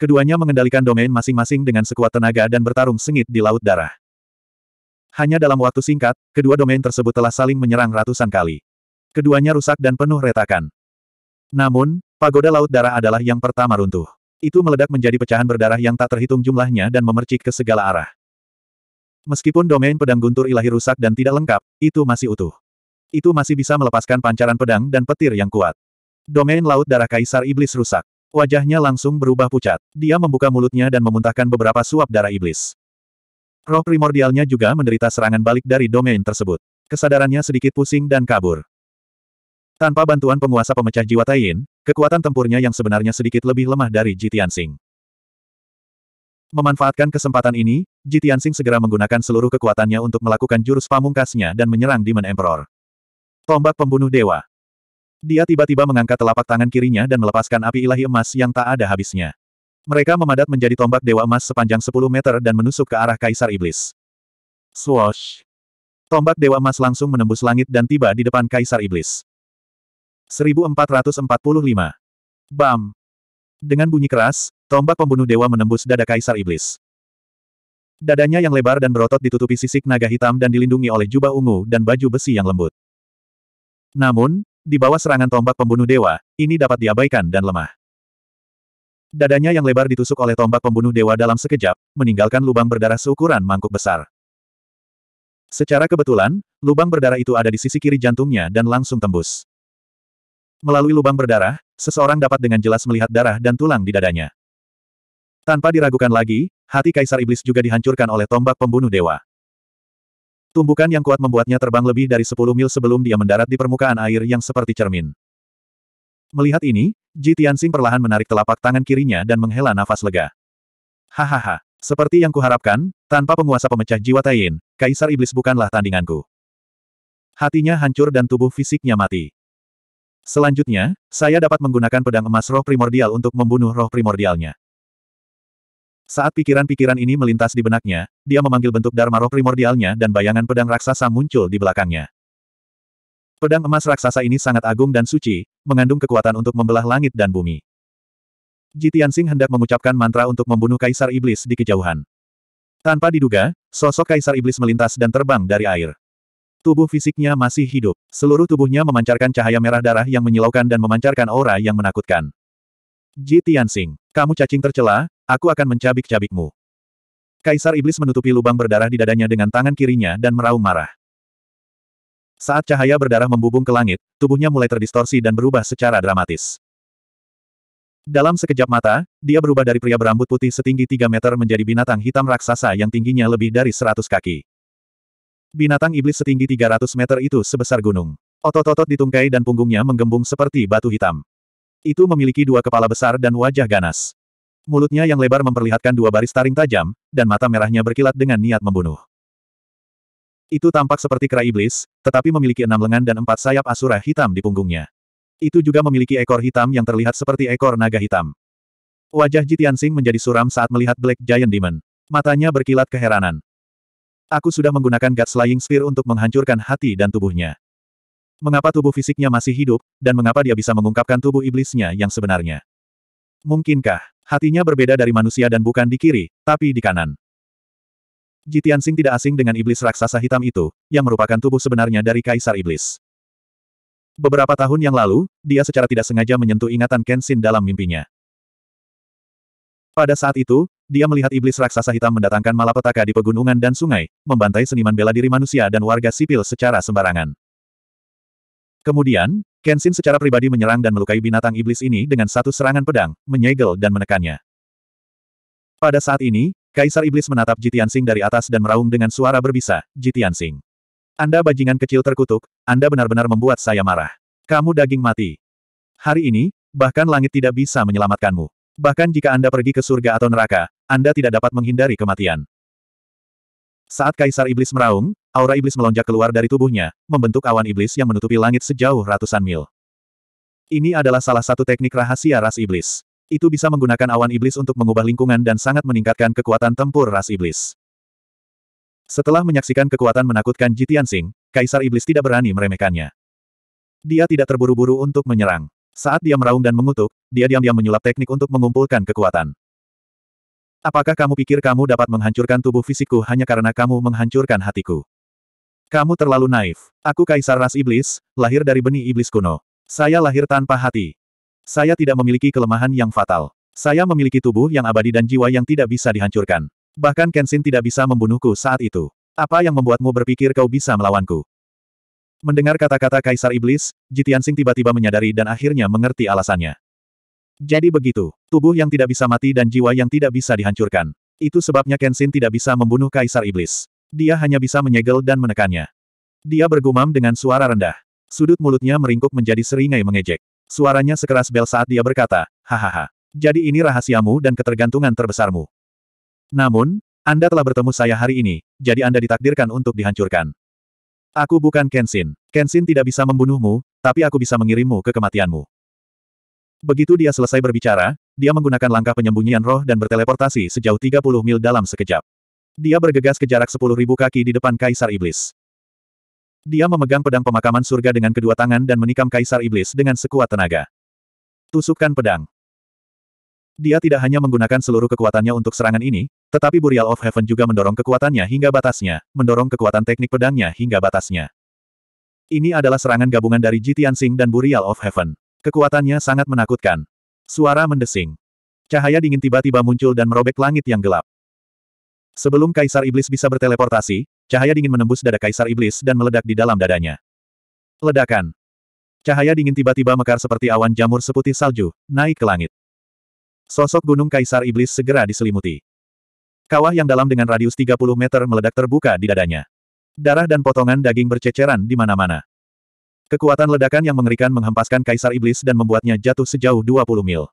Keduanya mengendalikan domain masing-masing dengan sekuat tenaga dan bertarung sengit di Laut Darah. Hanya dalam waktu singkat, kedua domain tersebut telah saling menyerang ratusan kali keduanya rusak dan penuh retakan. Namun, pagoda laut darah adalah yang pertama runtuh. Itu meledak menjadi pecahan berdarah yang tak terhitung jumlahnya dan memercik ke segala arah. Meskipun domain pedang guntur ilahi rusak dan tidak lengkap, itu masih utuh. Itu masih bisa melepaskan pancaran pedang dan petir yang kuat. Domain laut darah kaisar iblis rusak. Wajahnya langsung berubah pucat. Dia membuka mulutnya dan memuntahkan beberapa suap darah iblis. Roh primordialnya juga menderita serangan balik dari domain tersebut. Kesadarannya sedikit pusing dan kabur. Tanpa bantuan penguasa pemecah jiwa Taiyin, kekuatan tempurnya yang sebenarnya sedikit lebih lemah dari Jitian Sing. Memanfaatkan kesempatan ini, Jitian Sing segera menggunakan seluruh kekuatannya untuk melakukan jurus pamungkasnya dan menyerang Demon Emperor. Tombak pembunuh dewa. Dia tiba-tiba mengangkat telapak tangan kirinya dan melepaskan api ilahi emas yang tak ada habisnya. Mereka memadat menjadi tombak dewa emas sepanjang 10 meter dan menusuk ke arah Kaisar Iblis. Swoosh! Tombak dewa emas langsung menembus langit dan tiba di depan Kaisar Iblis. 1445. Bam! Dengan bunyi keras, tombak pembunuh dewa menembus dada kaisar iblis. Dadanya yang lebar dan berotot ditutupi sisik naga hitam dan dilindungi oleh jubah ungu dan baju besi yang lembut. Namun, di bawah serangan tombak pembunuh dewa, ini dapat diabaikan dan lemah. Dadanya yang lebar ditusuk oleh tombak pembunuh dewa dalam sekejap, meninggalkan lubang berdarah seukuran mangkuk besar. Secara kebetulan, lubang berdarah itu ada di sisi kiri jantungnya dan langsung tembus. Melalui lubang berdarah, seseorang dapat dengan jelas melihat darah dan tulang di dadanya. Tanpa diragukan lagi, hati Kaisar Iblis juga dihancurkan oleh tombak pembunuh dewa. Tumbukan yang kuat membuatnya terbang lebih dari 10 mil sebelum dia mendarat di permukaan air yang seperti cermin. Melihat ini, Ji Tianxing perlahan menarik telapak tangan kirinya dan menghela nafas lega. Hahaha, seperti yang kuharapkan, tanpa penguasa pemecah jiwa Taiyin, Kaisar Iblis bukanlah tandinganku. Hatinya hancur dan tubuh fisiknya mati. Selanjutnya, saya dapat menggunakan pedang emas roh primordial untuk membunuh roh primordialnya. Saat pikiran-pikiran ini melintas di benaknya, dia memanggil bentuk Dharma roh primordialnya dan bayangan pedang raksasa muncul di belakangnya. Pedang emas raksasa ini sangat agung dan suci, mengandung kekuatan untuk membelah langit dan bumi. Jitiansing hendak mengucapkan mantra untuk membunuh Kaisar Iblis di kejauhan. Tanpa diduga, sosok Kaisar Iblis melintas dan terbang dari air. Tubuh fisiknya masih hidup. Seluruh tubuhnya memancarkan cahaya merah darah yang menyilaukan dan memancarkan aura yang menakutkan. Ji Tianxing, kamu cacing tercela, aku akan mencabik-cabikmu. Kaisar Iblis menutupi lubang berdarah di dadanya dengan tangan kirinya dan meraung marah. Saat cahaya berdarah membubung ke langit, tubuhnya mulai terdistorsi dan berubah secara dramatis. Dalam sekejap mata, dia berubah dari pria berambut putih setinggi 3 meter menjadi binatang hitam raksasa yang tingginya lebih dari 100 kaki. Binatang iblis setinggi 300 meter itu sebesar gunung. Otot-otot ditungkai dan punggungnya menggembung seperti batu hitam. Itu memiliki dua kepala besar dan wajah ganas. Mulutnya yang lebar memperlihatkan dua baris taring tajam, dan mata merahnya berkilat dengan niat membunuh. Itu tampak seperti kera iblis, tetapi memiliki enam lengan dan empat sayap asura hitam di punggungnya. Itu juga memiliki ekor hitam yang terlihat seperti ekor naga hitam. Wajah Jitian Singh menjadi suram saat melihat Black Giant Demon. Matanya berkilat keheranan. Aku sudah menggunakan God Slaying Spear untuk menghancurkan hati dan tubuhnya. Mengapa tubuh fisiknya masih hidup, dan mengapa dia bisa mengungkapkan tubuh iblisnya yang sebenarnya? Mungkinkah, hatinya berbeda dari manusia dan bukan di kiri, tapi di kanan? Jitian Sing tidak asing dengan iblis raksasa hitam itu, yang merupakan tubuh sebenarnya dari Kaisar Iblis. Beberapa tahun yang lalu, dia secara tidak sengaja menyentuh ingatan Kenshin dalam mimpinya. Pada saat itu, dia melihat iblis raksasa hitam mendatangkan malapetaka di pegunungan dan sungai, membantai seniman bela diri manusia dan warga sipil secara sembarangan. Kemudian, Kenshin secara pribadi menyerang dan melukai binatang iblis ini dengan satu serangan pedang, menyegel dan menekannya. Pada saat ini, Kaisar Iblis menatap Jitian Sing dari atas dan meraung dengan suara berbisa, Jitian Sing. Anda bajingan kecil terkutuk, Anda benar-benar membuat saya marah. Kamu daging mati. Hari ini, bahkan langit tidak bisa menyelamatkanmu. Bahkan jika Anda pergi ke surga atau neraka, Anda tidak dapat menghindari kematian. Saat Kaisar Iblis meraung, aura iblis melonjak keluar dari tubuhnya, membentuk awan iblis yang menutupi langit sejauh ratusan mil. Ini adalah salah satu teknik rahasia ras iblis. Itu bisa menggunakan awan iblis untuk mengubah lingkungan dan sangat meningkatkan kekuatan tempur ras iblis. Setelah menyaksikan kekuatan menakutkan Jitian Sing, Kaisar Iblis tidak berani meremehkannya. Dia tidak terburu-buru untuk menyerang. Saat dia meraung dan mengutuk, dia diam-diam menyulap teknik untuk mengumpulkan kekuatan. Apakah kamu pikir kamu dapat menghancurkan tubuh fisikku hanya karena kamu menghancurkan hatiku? Kamu terlalu naif. Aku kaisar ras iblis, lahir dari benih iblis kuno. Saya lahir tanpa hati. Saya tidak memiliki kelemahan yang fatal. Saya memiliki tubuh yang abadi dan jiwa yang tidak bisa dihancurkan. Bahkan Kenshin tidak bisa membunuhku saat itu. Apa yang membuatmu berpikir kau bisa melawanku? Mendengar kata-kata Kaisar Iblis, Jitian Sing tiba-tiba menyadari dan akhirnya mengerti alasannya. Jadi begitu, tubuh yang tidak bisa mati dan jiwa yang tidak bisa dihancurkan. Itu sebabnya Kenshin tidak bisa membunuh Kaisar Iblis. Dia hanya bisa menyegel dan menekannya. Dia bergumam dengan suara rendah. Sudut mulutnya meringkuk menjadi seringai mengejek. Suaranya sekeras bel saat dia berkata, hahaha. Jadi ini rahasiamu dan ketergantungan terbesarmu. Namun, Anda telah bertemu saya hari ini, jadi Anda ditakdirkan untuk dihancurkan. Aku bukan Kenshin. Kenshin tidak bisa membunuhmu, tapi aku bisa mengirimmu ke kematianmu. Begitu dia selesai berbicara, dia menggunakan langkah penyembunyian roh dan berteleportasi sejauh 30 mil dalam sekejap. Dia bergegas ke jarak 10.000 kaki di depan Kaisar Iblis. Dia memegang pedang pemakaman surga dengan kedua tangan dan menikam Kaisar Iblis dengan sekuat tenaga. Tusukkan pedang. Dia tidak hanya menggunakan seluruh kekuatannya untuk serangan ini, tetapi Burial of Heaven juga mendorong kekuatannya hingga batasnya, mendorong kekuatan teknik pedangnya hingga batasnya. Ini adalah serangan gabungan dari Jitian Sing dan Burial of Heaven. Kekuatannya sangat menakutkan. Suara mendesing. Cahaya dingin tiba-tiba muncul dan merobek langit yang gelap. Sebelum Kaisar Iblis bisa berteleportasi, cahaya dingin menembus dada Kaisar Iblis dan meledak di dalam dadanya. Ledakan. Cahaya dingin tiba-tiba mekar seperti awan jamur seputih salju, naik ke langit. Sosok Gunung Kaisar Iblis segera diselimuti. Kawah yang dalam dengan radius 30 meter meledak terbuka di dadanya. Darah dan potongan daging berceceran di mana-mana. Kekuatan ledakan yang mengerikan menghempaskan Kaisar Iblis dan membuatnya jatuh sejauh 20 mil.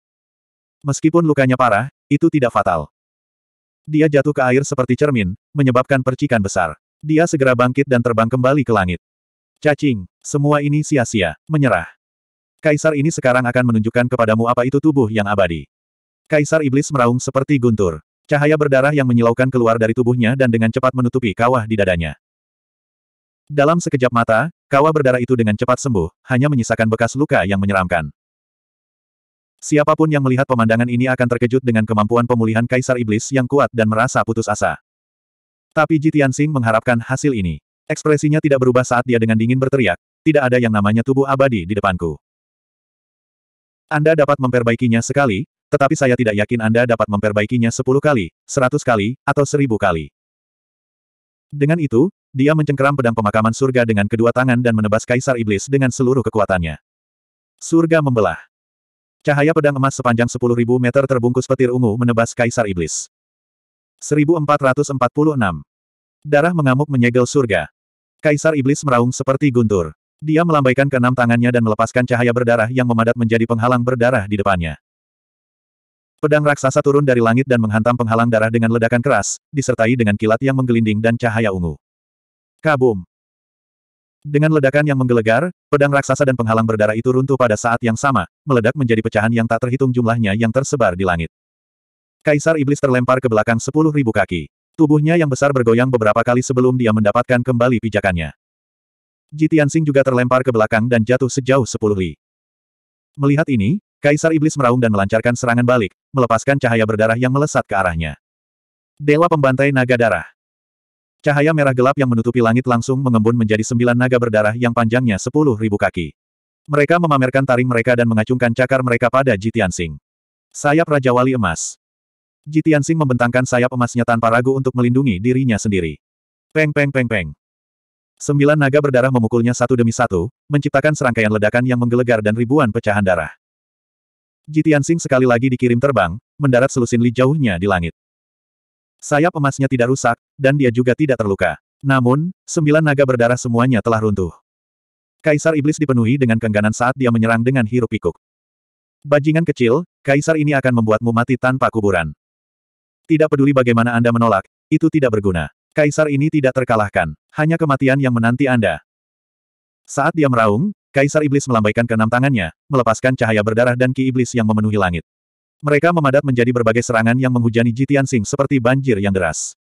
Meskipun lukanya parah, itu tidak fatal. Dia jatuh ke air seperti cermin, menyebabkan percikan besar. Dia segera bangkit dan terbang kembali ke langit. Cacing, semua ini sia-sia, menyerah. Kaisar ini sekarang akan menunjukkan kepadamu apa itu tubuh yang abadi. Kaisar Iblis meraung seperti guntur. Cahaya berdarah yang menyilaukan keluar dari tubuhnya dan dengan cepat menutupi kawah di dadanya. Dalam sekejap mata, kawah berdarah itu dengan cepat sembuh, hanya menyisakan bekas luka yang menyeramkan. Siapapun yang melihat pemandangan ini akan terkejut dengan kemampuan pemulihan Kaisar Iblis yang kuat dan merasa putus asa. Tapi Ji Tianxing mengharapkan hasil ini. Ekspresinya tidak berubah saat dia dengan dingin berteriak, tidak ada yang namanya tubuh abadi di depanku. Anda dapat memperbaikinya sekali, tetapi saya tidak yakin Anda dapat memperbaikinya sepuluh kali, seratus kali, atau seribu kali. Dengan itu, dia mencengkeram pedang pemakaman surga dengan kedua tangan dan menebas kaisar iblis dengan seluruh kekuatannya. Surga membelah. Cahaya pedang emas sepanjang sepuluh ribu meter terbungkus petir ungu menebas kaisar iblis. 1446. Darah mengamuk menyegel surga. Kaisar iblis meraung seperti guntur. Dia melambaikan keenam tangannya dan melepaskan cahaya berdarah yang memadat menjadi penghalang berdarah di depannya. Pedang raksasa turun dari langit dan menghantam penghalang darah dengan ledakan keras, disertai dengan kilat yang menggelinding dan cahaya ungu. Kabum! Dengan ledakan yang menggelegar, pedang raksasa dan penghalang berdarah itu runtuh pada saat yang sama, meledak menjadi pecahan yang tak terhitung jumlahnya yang tersebar di langit. Kaisar Iblis terlempar ke belakang sepuluh ribu kaki. Tubuhnya yang besar bergoyang beberapa kali sebelum dia mendapatkan kembali pijakannya. Jitian Sing juga terlempar ke belakang dan jatuh sejauh sepuluh li. Melihat ini, Kaisar Iblis meraung dan melancarkan serangan balik, melepaskan cahaya berdarah yang melesat ke arahnya. Dewa Pembantai Naga Darah Cahaya merah gelap yang menutupi langit langsung mengembun menjadi sembilan naga berdarah yang panjangnya sepuluh ribu kaki. Mereka memamerkan taring mereka dan mengacungkan cakar mereka pada Jitian Sing. Sayap Raja Wali Emas Jitian Sing membentangkan sayap emasnya tanpa ragu untuk melindungi dirinya sendiri. Peng peng peng peng. Sembilan naga berdarah memukulnya satu demi satu, menciptakan serangkaian ledakan yang menggelegar dan ribuan pecahan darah. Jitiansing sekali lagi dikirim terbang, mendarat selusin li jauhnya di langit. Sayap emasnya tidak rusak, dan dia juga tidak terluka. Namun, sembilan naga berdarah semuanya telah runtuh. Kaisar Iblis dipenuhi dengan kengganan saat dia menyerang dengan hirup pikuk. Bajingan kecil, kaisar ini akan membuatmu mati tanpa kuburan. Tidak peduli bagaimana Anda menolak, itu tidak berguna. Kaisar ini tidak terkalahkan, hanya kematian yang menanti Anda. Saat dia meraung, Kaisar Iblis melambaikan keenam tangannya, melepaskan cahaya berdarah dan ki iblis yang memenuhi langit. Mereka memadat menjadi berbagai serangan yang menghujani Jitian Sing seperti banjir yang deras.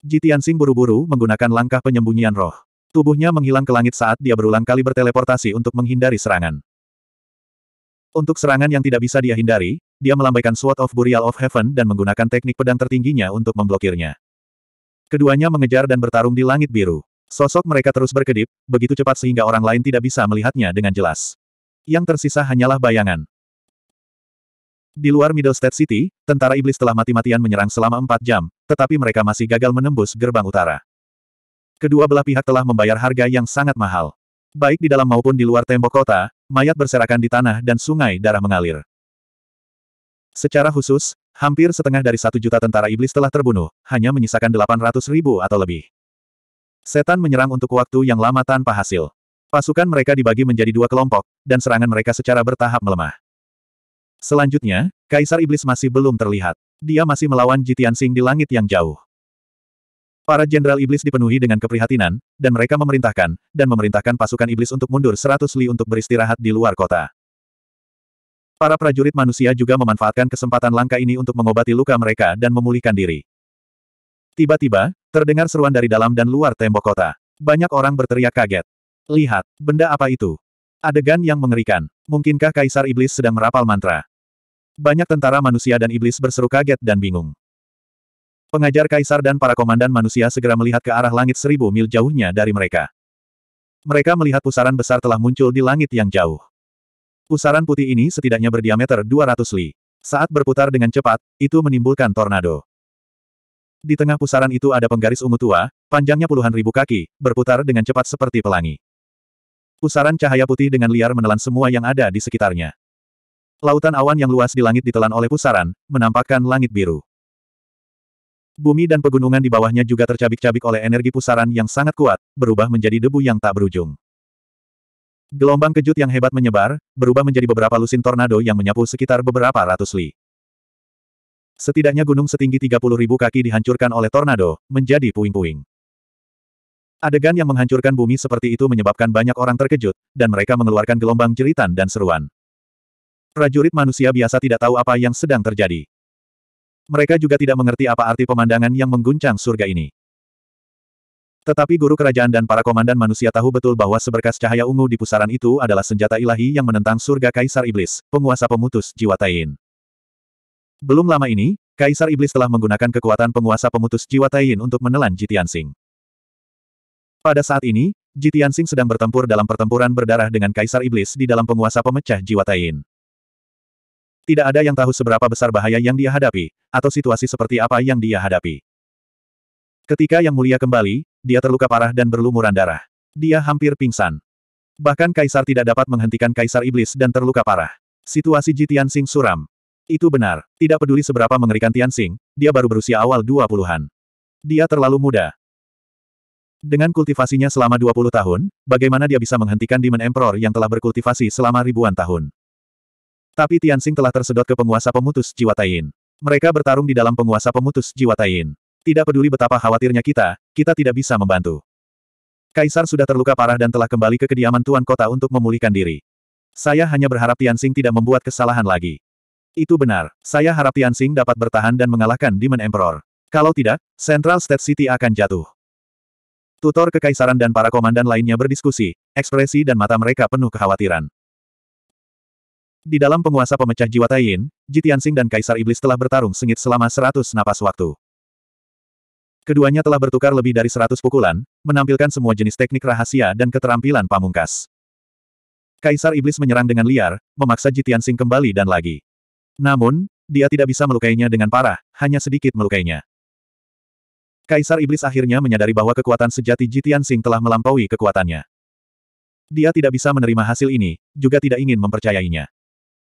Jitian Sing buru-buru menggunakan langkah penyembunyian roh. Tubuhnya menghilang ke langit saat dia berulang kali berteleportasi untuk menghindari serangan. Untuk serangan yang tidak bisa dia hindari, dia melambaikan Sword of Burial of Heaven dan menggunakan teknik pedang tertingginya untuk memblokirnya. Keduanya mengejar dan bertarung di langit biru. Sosok mereka terus berkedip, begitu cepat sehingga orang lain tidak bisa melihatnya dengan jelas. Yang tersisa hanyalah bayangan. Di luar Middle State City, tentara iblis telah mati-matian menyerang selama empat jam, tetapi mereka masih gagal menembus gerbang utara. Kedua belah pihak telah membayar harga yang sangat mahal. Baik di dalam maupun di luar tembok kota, mayat berserakan di tanah dan sungai darah mengalir. Secara khusus, hampir setengah dari satu juta tentara iblis telah terbunuh, hanya menyisakan 800 ribu atau lebih. Setan menyerang untuk waktu yang lama tanpa hasil. Pasukan mereka dibagi menjadi dua kelompok, dan serangan mereka secara bertahap melemah. Selanjutnya, Kaisar Iblis masih belum terlihat. Dia masih melawan Jitian Sing di langit yang jauh. Para jenderal iblis dipenuhi dengan keprihatinan, dan mereka memerintahkan, dan memerintahkan pasukan iblis untuk mundur seratus li untuk beristirahat di luar kota. Para prajurit manusia juga memanfaatkan kesempatan langka ini untuk mengobati luka mereka dan memulihkan diri. Tiba-tiba, terdengar seruan dari dalam dan luar tembok kota. Banyak orang berteriak kaget. Lihat, benda apa itu? Adegan yang mengerikan. Mungkinkah Kaisar Iblis sedang merapal mantra? Banyak tentara manusia dan iblis berseru kaget dan bingung. Pengajar kaisar dan para komandan manusia segera melihat ke arah langit seribu mil jauhnya dari mereka. Mereka melihat pusaran besar telah muncul di langit yang jauh. Pusaran putih ini setidaknya berdiameter 200 li. Saat berputar dengan cepat, itu menimbulkan tornado. Di tengah pusaran itu ada penggaris ungu tua, panjangnya puluhan ribu kaki, berputar dengan cepat seperti pelangi. Pusaran cahaya putih dengan liar menelan semua yang ada di sekitarnya. Lautan awan yang luas di langit ditelan oleh pusaran, menampakkan langit biru. Bumi dan pegunungan di bawahnya juga tercabik-cabik oleh energi pusaran yang sangat kuat, berubah menjadi debu yang tak berujung. Gelombang kejut yang hebat menyebar, berubah menjadi beberapa lusin tornado yang menyapu sekitar beberapa ratus li. Setidaknya gunung setinggi ribu kaki dihancurkan oleh tornado, menjadi puing-puing. Adegan yang menghancurkan bumi seperti itu menyebabkan banyak orang terkejut, dan mereka mengeluarkan gelombang jeritan dan seruan. Prajurit manusia biasa tidak tahu apa yang sedang terjadi. Mereka juga tidak mengerti apa arti pemandangan yang mengguncang surga ini. Tetapi guru kerajaan dan para komandan manusia tahu betul bahwa seberkas cahaya ungu di pusaran itu adalah senjata ilahi yang menentang surga Kaisar Iblis, penguasa pemutus jiwa Tain. Belum lama ini, Kaisar Iblis telah menggunakan kekuatan penguasa pemutus jiwa Taiyin untuk menelan Jitian Sing. Pada saat ini, Jitian Sing sedang bertempur dalam pertempuran berdarah dengan Kaisar Iblis di dalam penguasa pemecah jiwa Taiyin. Tidak ada yang tahu seberapa besar bahaya yang dia hadapi, atau situasi seperti apa yang dia hadapi. Ketika Yang Mulia kembali, dia terluka parah dan berlumuran darah. Dia hampir pingsan. Bahkan Kaisar tidak dapat menghentikan Kaisar Iblis dan terluka parah. Situasi Jitian Sing suram. Itu benar. Tidak peduli seberapa mengerikan Tianxing, dia baru berusia awal dua puluhan. Dia terlalu muda. Dengan kultivasinya selama 20 tahun, bagaimana dia bisa menghentikan Demon Emperor yang telah berkultivasi selama ribuan tahun? Tapi Tianxing telah tersedot ke penguasa pemutus jiwa Tain. Mereka bertarung di dalam penguasa pemutus jiwa Tain. Tidak peduli betapa khawatirnya kita, kita tidak bisa membantu. Kaisar sudah terluka parah dan telah kembali ke kediaman Tuan Kota untuk memulihkan diri. Saya hanya berharap Tianxing tidak membuat kesalahan lagi. Itu benar. Saya harap Tianxing dapat bertahan dan mengalahkan Demon Emperor. Kalau tidak, Central State City akan jatuh. Tutor Kekaisaran dan para komandan lainnya berdiskusi, ekspresi dan mata mereka penuh kekhawatiran. Di dalam penguasa pemecah jiwa Taiyin, Tianxing dan Kaisar Iblis telah bertarung sengit selama seratus napas waktu. Keduanya telah bertukar lebih dari seratus pukulan, menampilkan semua jenis teknik rahasia dan keterampilan pamungkas. Kaisar Iblis menyerang dengan liar, memaksa Ji Tianxing kembali dan lagi. Namun, dia tidak bisa melukainya dengan parah, hanya sedikit melukainya. Kaisar Iblis akhirnya menyadari bahwa kekuatan sejati Jitian Sing telah melampaui kekuatannya. Dia tidak bisa menerima hasil ini, juga tidak ingin mempercayainya.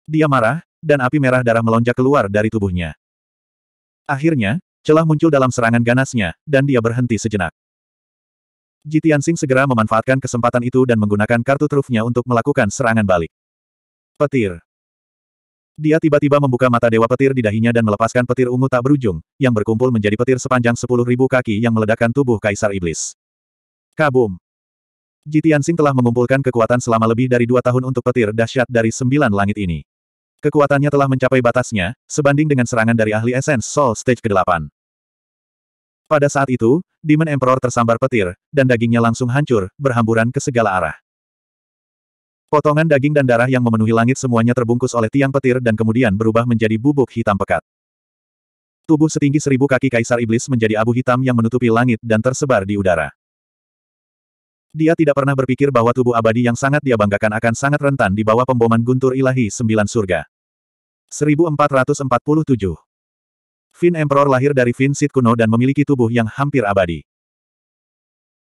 Dia marah, dan api merah darah melonjak keluar dari tubuhnya. Akhirnya, celah muncul dalam serangan ganasnya, dan dia berhenti sejenak. Jitian Sing segera memanfaatkan kesempatan itu dan menggunakan kartu trufnya untuk melakukan serangan balik. Petir. Dia tiba-tiba membuka mata dewa petir di dahinya dan melepaskan petir ungu tak berujung, yang berkumpul menjadi petir sepanjang sepuluh ribu kaki yang meledakkan tubuh Kaisar Iblis. Kabum! Jitian Sing telah mengumpulkan kekuatan selama lebih dari dua tahun untuk petir dahsyat dari sembilan langit ini. Kekuatannya telah mencapai batasnya, sebanding dengan serangan dari ahli esens Soul Stage ke-8. Pada saat itu, Demon Emperor tersambar petir, dan dagingnya langsung hancur, berhamburan ke segala arah. Potongan daging dan darah yang memenuhi langit semuanya terbungkus oleh tiang petir dan kemudian berubah menjadi bubuk hitam pekat. Tubuh setinggi seribu kaki Kaisar Iblis menjadi abu hitam yang menutupi langit dan tersebar di udara. Dia tidak pernah berpikir bahwa tubuh abadi yang sangat dia banggakan akan sangat rentan di bawah pemboman guntur ilahi sembilan surga. 1447 Fin Emperor lahir dari Fin Sit kuno dan memiliki tubuh yang hampir abadi.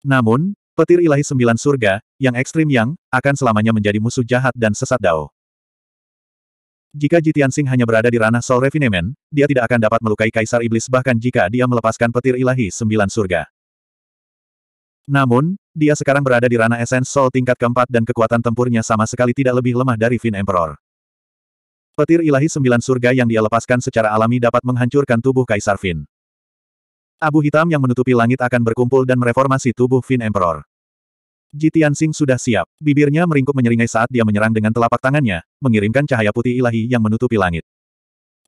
Namun, Petir ilahi sembilan surga, yang ekstrim yang, akan selamanya menjadi musuh jahat dan sesat Dao. Jika Jitian Sing hanya berada di ranah Soul Refinement, dia tidak akan dapat melukai Kaisar Iblis bahkan jika dia melepaskan petir ilahi sembilan surga. Namun, dia sekarang berada di ranah esens Soul tingkat keempat dan kekuatan tempurnya sama sekali tidak lebih lemah dari Fin Emperor. Petir ilahi sembilan surga yang dia lepaskan secara alami dapat menghancurkan tubuh Kaisar Fin. Abu hitam yang menutupi langit akan berkumpul dan mereformasi tubuh Fin Emperor. Ji Tianxing sudah siap. Bibirnya meringkuk menyeringai saat dia menyerang dengan telapak tangannya, mengirimkan cahaya putih ilahi yang menutupi langit.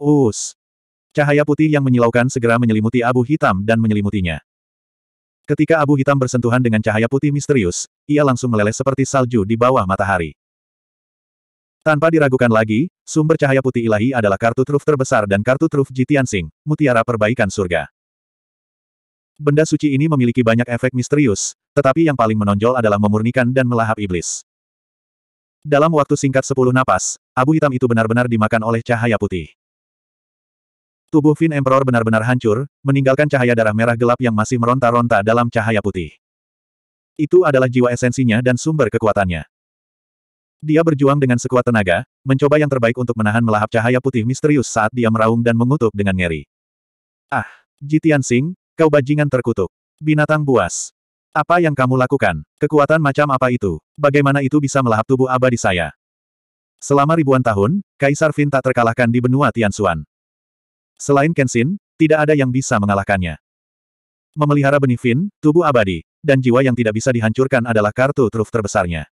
Us! Cahaya putih yang menyilaukan segera menyelimuti abu hitam dan menyelimutinya. Ketika abu hitam bersentuhan dengan cahaya putih misterius, ia langsung meleleh seperti salju di bawah matahari. Tanpa diragukan lagi, sumber cahaya putih ilahi adalah kartu truf terbesar dan kartu truf Jitian Sing, mutiara perbaikan surga. Benda suci ini memiliki banyak efek misterius, tetapi yang paling menonjol adalah memurnikan dan melahap iblis. Dalam waktu singkat sepuluh napas, abu hitam itu benar-benar dimakan oleh cahaya putih. Tubuh Fin Emperor benar-benar hancur, meninggalkan cahaya darah merah gelap yang masih meronta-ronta dalam cahaya putih. Itu adalah jiwa esensinya dan sumber kekuatannya. Dia berjuang dengan sekuat tenaga, mencoba yang terbaik untuk menahan melahap cahaya putih misterius saat dia meraung dan mengutuk dengan ngeri. Ah, Jitian Singh. Kau bajingan terkutuk. Binatang buas. Apa yang kamu lakukan? Kekuatan macam apa itu? Bagaimana itu bisa melahap tubuh abadi saya? Selama ribuan tahun, Kaisar Fin tak terkalahkan di benua Tianxuan. Selain Kenshin, tidak ada yang bisa mengalahkannya. Memelihara benih Fin, tubuh abadi, dan jiwa yang tidak bisa dihancurkan adalah kartu truf terbesarnya.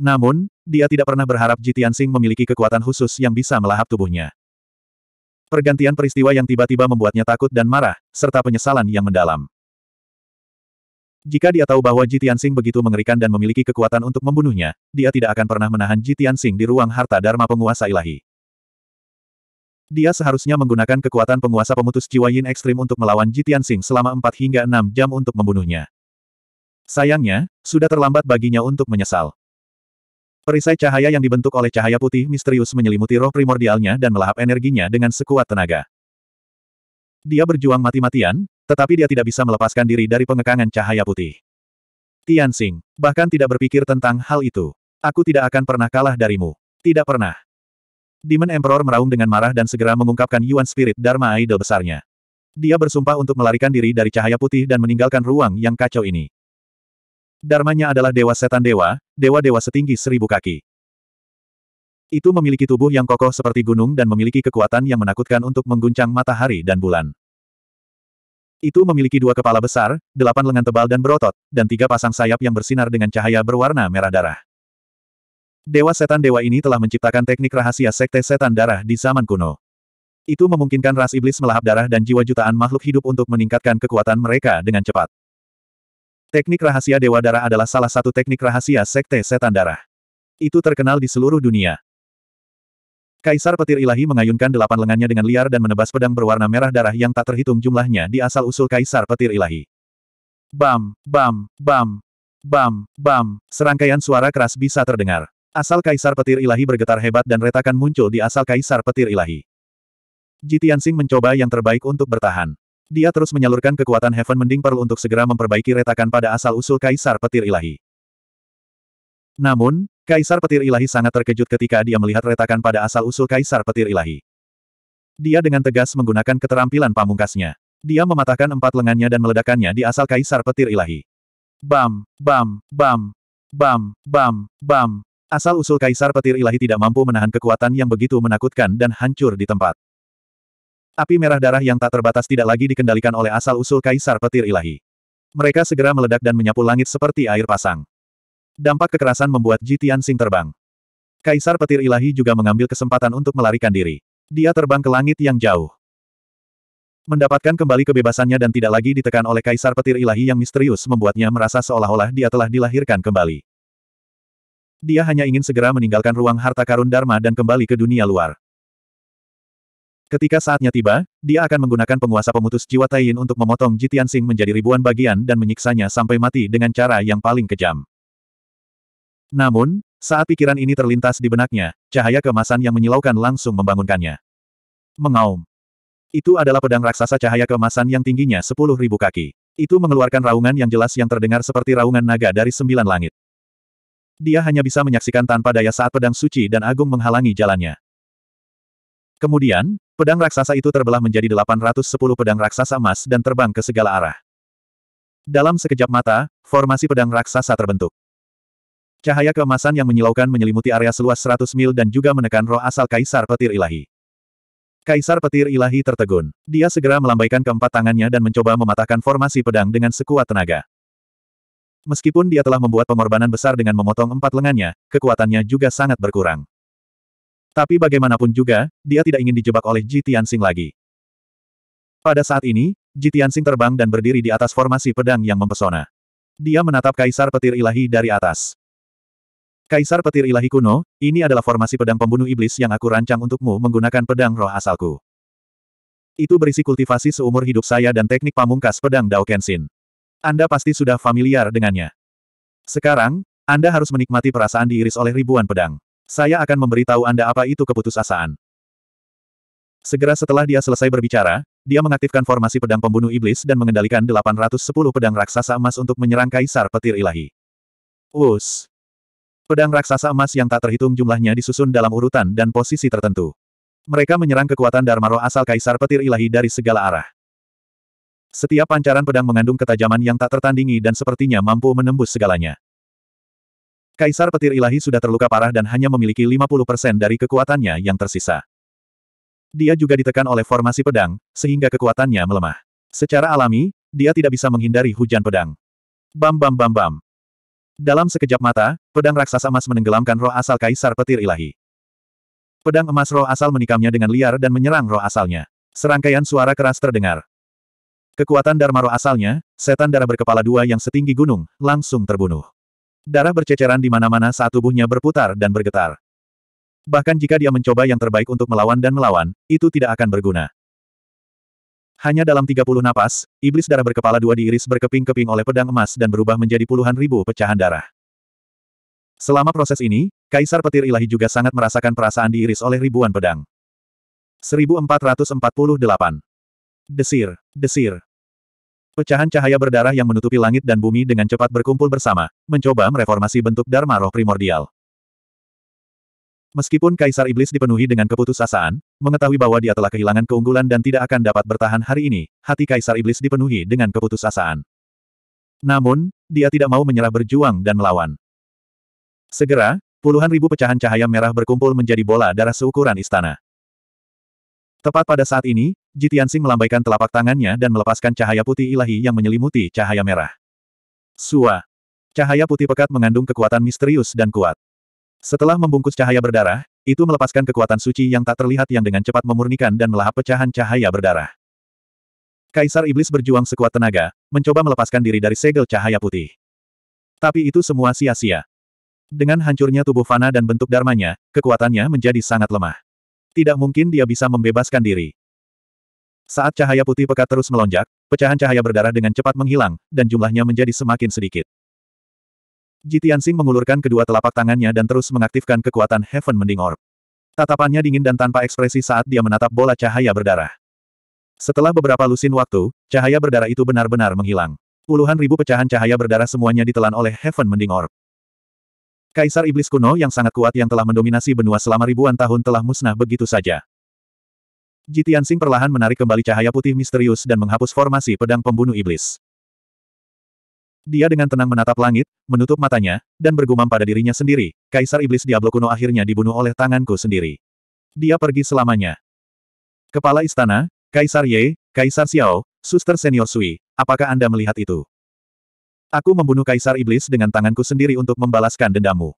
Namun, dia tidak pernah berharap Tianxing memiliki kekuatan khusus yang bisa melahap tubuhnya. Pergantian peristiwa yang tiba-tiba membuatnya takut dan marah, serta penyesalan yang mendalam. Jika dia tahu bahwa Jitian Tianxing begitu mengerikan dan memiliki kekuatan untuk membunuhnya, dia tidak akan pernah menahan Jitian Tianxing di ruang harta dharma penguasa ilahi. Dia seharusnya menggunakan kekuatan penguasa pemutus jiwa Yin Ekstrim untuk melawan Jitian Tianxing selama 4 hingga 6 jam untuk membunuhnya. Sayangnya, sudah terlambat baginya untuk menyesal. Perisai cahaya yang dibentuk oleh cahaya putih misterius menyelimuti roh primordialnya dan melahap energinya dengan sekuat tenaga. Dia berjuang mati-matian, tetapi dia tidak bisa melepaskan diri dari pengekangan cahaya putih. Tian Xing, bahkan tidak berpikir tentang hal itu. Aku tidak akan pernah kalah darimu. Tidak pernah. Demon Emperor meraung dengan marah dan segera mengungkapkan Yuan Spirit Dharma Idol besarnya. Dia bersumpah untuk melarikan diri dari cahaya putih dan meninggalkan ruang yang kacau ini. Darmanya adalah dewa setan dewa, dewa-dewa setinggi seribu kaki. Itu memiliki tubuh yang kokoh seperti gunung dan memiliki kekuatan yang menakutkan untuk mengguncang matahari dan bulan. Itu memiliki dua kepala besar, delapan lengan tebal dan berotot, dan tiga pasang sayap yang bersinar dengan cahaya berwarna merah darah. Dewa setan dewa ini telah menciptakan teknik rahasia sekte setan darah di zaman kuno. Itu memungkinkan ras iblis melahap darah dan jiwa jutaan makhluk hidup untuk meningkatkan kekuatan mereka dengan cepat. Teknik rahasia Dewa Darah adalah salah satu teknik rahasia Sekte Setan Darah. Itu terkenal di seluruh dunia. Kaisar Petir Ilahi mengayunkan delapan lengannya dengan liar dan menebas pedang berwarna merah darah yang tak terhitung jumlahnya di asal-usul Kaisar Petir Ilahi. Bam, bam, bam, bam, bam, serangkaian suara keras bisa terdengar. Asal Kaisar Petir Ilahi bergetar hebat dan retakan muncul di asal Kaisar Petir Ilahi. Jitiansing mencoba yang terbaik untuk bertahan. Dia terus menyalurkan kekuatan Heaven Mending Pearl untuk segera memperbaiki retakan pada asal-usul Kaisar Petir Ilahi. Namun, Kaisar Petir Ilahi sangat terkejut ketika dia melihat retakan pada asal-usul Kaisar Petir Ilahi. Dia dengan tegas menggunakan keterampilan pamungkasnya. Dia mematahkan empat lengannya dan meledakannya di asal Kaisar Petir Ilahi. Bam, bam, bam, bam, bam, bam. Asal-usul Kaisar Petir Ilahi tidak mampu menahan kekuatan yang begitu menakutkan dan hancur di tempat. Api merah darah yang tak terbatas tidak lagi dikendalikan oleh asal-usul Kaisar Petir Ilahi. Mereka segera meledak dan menyapu langit seperti air pasang. Dampak kekerasan membuat Jitian Sing terbang. Kaisar Petir Ilahi juga mengambil kesempatan untuk melarikan diri. Dia terbang ke langit yang jauh. Mendapatkan kembali kebebasannya dan tidak lagi ditekan oleh Kaisar Petir Ilahi yang misterius membuatnya merasa seolah-olah dia telah dilahirkan kembali. Dia hanya ingin segera meninggalkan ruang harta karun Dharma dan kembali ke dunia luar. Ketika saatnya tiba, dia akan menggunakan penguasa pemutus jiwa Taiyin untuk memotong Jitian Sing menjadi ribuan bagian dan menyiksanya sampai mati dengan cara yang paling kejam. Namun, saat pikiran ini terlintas di benaknya, cahaya kemasan yang menyilaukan langsung membangunkannya. Mengaum. Itu adalah pedang raksasa cahaya kemasan yang tingginya ribu kaki. Itu mengeluarkan raungan yang jelas yang terdengar seperti raungan naga dari sembilan langit. Dia hanya bisa menyaksikan tanpa daya saat pedang suci dan agung menghalangi jalannya. Kemudian, Pedang raksasa itu terbelah menjadi 810 pedang raksasa emas dan terbang ke segala arah. Dalam sekejap mata, formasi pedang raksasa terbentuk. Cahaya keemasan yang menyilaukan menyelimuti area seluas 100 mil dan juga menekan roh asal Kaisar Petir Ilahi. Kaisar Petir Ilahi tertegun. Dia segera melambaikan keempat tangannya dan mencoba mematahkan formasi pedang dengan sekuat tenaga. Meskipun dia telah membuat pengorbanan besar dengan memotong empat lengannya, kekuatannya juga sangat berkurang. Tapi bagaimanapun juga, dia tidak ingin dijebak oleh Ji Tianxing lagi. Pada saat ini, Ji Tianxing terbang dan berdiri di atas formasi pedang yang mempesona. Dia menatap Kaisar Petir Ilahi dari atas. Kaisar Petir Ilahi kuno, ini adalah formasi pedang pembunuh iblis yang aku rancang untukmu menggunakan pedang roh asalku. Itu berisi kultivasi seumur hidup saya dan teknik pamungkas pedang Dao Kenshin. Anda pasti sudah familiar dengannya. Sekarang, Anda harus menikmati perasaan diiris oleh ribuan pedang. Saya akan memberitahu Anda apa itu keputusasaan. Segera setelah dia selesai berbicara, dia mengaktifkan formasi pedang pembunuh iblis dan mengendalikan 810 pedang raksasa emas untuk menyerang Kaisar Petir Ilahi. Us. Pedang raksasa emas yang tak terhitung jumlahnya disusun dalam urutan dan posisi tertentu. Mereka menyerang kekuatan Dharma Roh asal Kaisar Petir Ilahi dari segala arah. Setiap pancaran pedang mengandung ketajaman yang tak tertandingi dan sepertinya mampu menembus segalanya. Kaisar Petir Ilahi sudah terluka parah dan hanya memiliki 50% dari kekuatannya yang tersisa. Dia juga ditekan oleh formasi pedang, sehingga kekuatannya melemah. Secara alami, dia tidak bisa menghindari hujan pedang. Bam bam bam bam. Dalam sekejap mata, pedang raksasa emas menenggelamkan roh asal Kaisar Petir Ilahi. Pedang emas roh asal menikamnya dengan liar dan menyerang roh asalnya. Serangkaian suara keras terdengar. Kekuatan Dharma roh asalnya, setan darah berkepala dua yang setinggi gunung, langsung terbunuh. Darah berceceran di mana-mana saat tubuhnya berputar dan bergetar. Bahkan jika dia mencoba yang terbaik untuk melawan dan melawan, itu tidak akan berguna. Hanya dalam 30 napas, iblis darah berkepala dua diiris berkeping-keping oleh pedang emas dan berubah menjadi puluhan ribu pecahan darah. Selama proses ini, Kaisar Petir Ilahi juga sangat merasakan perasaan diiris oleh ribuan pedang. 1448. Desir, desir, Pecahan cahaya berdarah yang menutupi langit dan bumi dengan cepat berkumpul bersama, mencoba mereformasi bentuk Dharma roh primordial. Meskipun Kaisar Iblis dipenuhi dengan keputusasaan, mengetahui bahwa dia telah kehilangan keunggulan dan tidak akan dapat bertahan hari ini, hati Kaisar Iblis dipenuhi dengan keputusasaan. Namun, dia tidak mau menyerah berjuang dan melawan. Segera, puluhan ribu pecahan cahaya merah berkumpul menjadi bola darah seukuran istana. Tepat pada saat ini, Jitiansing melambaikan telapak tangannya dan melepaskan cahaya putih ilahi yang menyelimuti cahaya merah. Sua. Cahaya putih pekat mengandung kekuatan misterius dan kuat. Setelah membungkus cahaya berdarah, itu melepaskan kekuatan suci yang tak terlihat yang dengan cepat memurnikan dan melahap pecahan cahaya berdarah. Kaisar Iblis berjuang sekuat tenaga, mencoba melepaskan diri dari segel cahaya putih. Tapi itu semua sia-sia. Dengan hancurnya tubuh Fana dan bentuk darmanya, kekuatannya menjadi sangat lemah. Tidak mungkin dia bisa membebaskan diri. Saat cahaya putih pekat terus melonjak, pecahan cahaya berdarah dengan cepat menghilang, dan jumlahnya menjadi semakin sedikit. Jitiansing mengulurkan kedua telapak tangannya dan terus mengaktifkan kekuatan Heaven Mending Orb. Tatapannya dingin dan tanpa ekspresi saat dia menatap bola cahaya berdarah. Setelah beberapa lusin waktu, cahaya berdarah itu benar-benar menghilang. Puluhan ribu pecahan cahaya berdarah semuanya ditelan oleh Heaven Mending Orb. Kaisar Iblis kuno yang sangat kuat yang telah mendominasi benua selama ribuan tahun telah musnah begitu saja. Jitian Sing perlahan menarik kembali cahaya putih misterius dan menghapus formasi pedang pembunuh iblis. Dia dengan tenang menatap langit, menutup matanya, dan bergumam pada dirinya sendiri, Kaisar Iblis Diablo kuno akhirnya dibunuh oleh tanganku sendiri. Dia pergi selamanya. Kepala Istana, Kaisar Ye, Kaisar Xiao, Suster Senior Sui, apakah Anda melihat itu? Aku membunuh Kaisar Iblis dengan tanganku sendiri untuk membalaskan dendamu.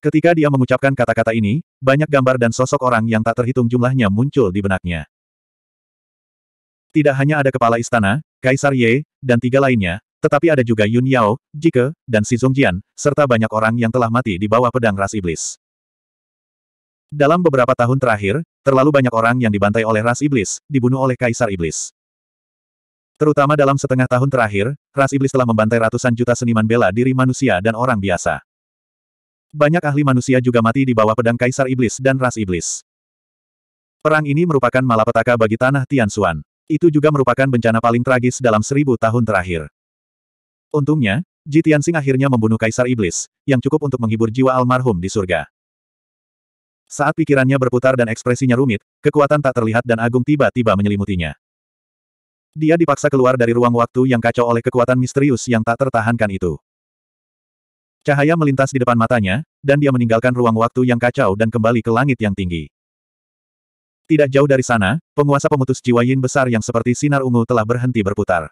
Ketika dia mengucapkan kata-kata ini, banyak gambar dan sosok orang yang tak terhitung jumlahnya muncul di benaknya. Tidak hanya ada kepala istana, Kaisar Ye, dan tiga lainnya, tetapi ada juga Yun Yao, Jike, dan Si Zongjian, serta banyak orang yang telah mati di bawah pedang ras iblis. Dalam beberapa tahun terakhir, terlalu banyak orang yang dibantai oleh ras iblis, dibunuh oleh Kaisar Iblis. Terutama dalam setengah tahun terakhir, ras iblis telah membantai ratusan juta seniman bela diri manusia dan orang biasa. Banyak ahli manusia juga mati di bawah pedang Kaisar Iblis dan Ras Iblis. Perang ini merupakan malapetaka bagi tanah Tianxuan. Itu juga merupakan bencana paling tragis dalam seribu tahun terakhir. Untungnya, Ji Tianxing akhirnya membunuh Kaisar Iblis, yang cukup untuk menghibur jiwa almarhum di surga. Saat pikirannya berputar dan ekspresinya rumit, kekuatan tak terlihat dan agung tiba-tiba menyelimutinya. Dia dipaksa keluar dari ruang waktu yang kacau oleh kekuatan misterius yang tak tertahankan itu. Cahaya melintas di depan matanya, dan dia meninggalkan ruang waktu yang kacau dan kembali ke langit yang tinggi. Tidak jauh dari sana, penguasa pemutus jiwa yin besar yang seperti sinar ungu telah berhenti berputar.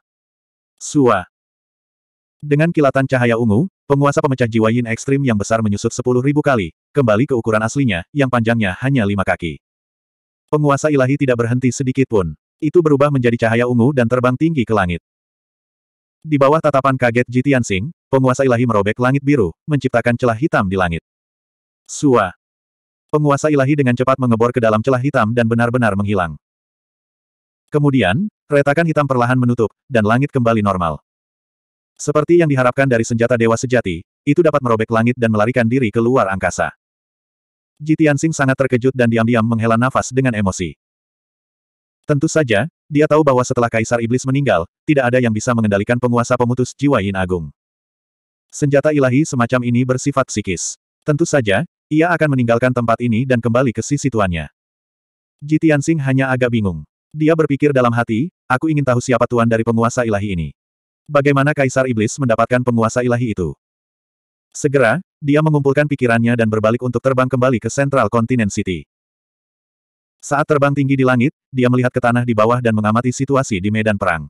Sua. Dengan kilatan cahaya ungu, penguasa pemecah jiwa yin ekstrim yang besar menyusut sepuluh ribu kali, kembali ke ukuran aslinya, yang panjangnya hanya lima kaki. Penguasa ilahi tidak berhenti sedikit pun. Itu berubah menjadi cahaya ungu dan terbang tinggi ke langit. Di bawah tatapan kaget Jitian Singh. Penguasa ilahi merobek langit biru, menciptakan celah hitam di langit. Sua. Penguasa ilahi dengan cepat mengebor ke dalam celah hitam dan benar-benar menghilang. Kemudian, retakan hitam perlahan menutup, dan langit kembali normal. Seperti yang diharapkan dari senjata dewa sejati, itu dapat merobek langit dan melarikan diri ke luar angkasa. Jitiansing sangat terkejut dan diam-diam menghela nafas dengan emosi. Tentu saja, dia tahu bahwa setelah Kaisar Iblis meninggal, tidak ada yang bisa mengendalikan penguasa pemutus jiwa Yin Agung. Senjata ilahi semacam ini bersifat psikis. Tentu saja, ia akan meninggalkan tempat ini dan kembali ke sisi tuannya. Jitian Tianxing hanya agak bingung. Dia berpikir dalam hati, aku ingin tahu siapa tuan dari penguasa ilahi ini. Bagaimana Kaisar Iblis mendapatkan penguasa ilahi itu? Segera, dia mengumpulkan pikirannya dan berbalik untuk terbang kembali ke Central Continent City. Saat terbang tinggi di langit, dia melihat ke tanah di bawah dan mengamati situasi di medan perang.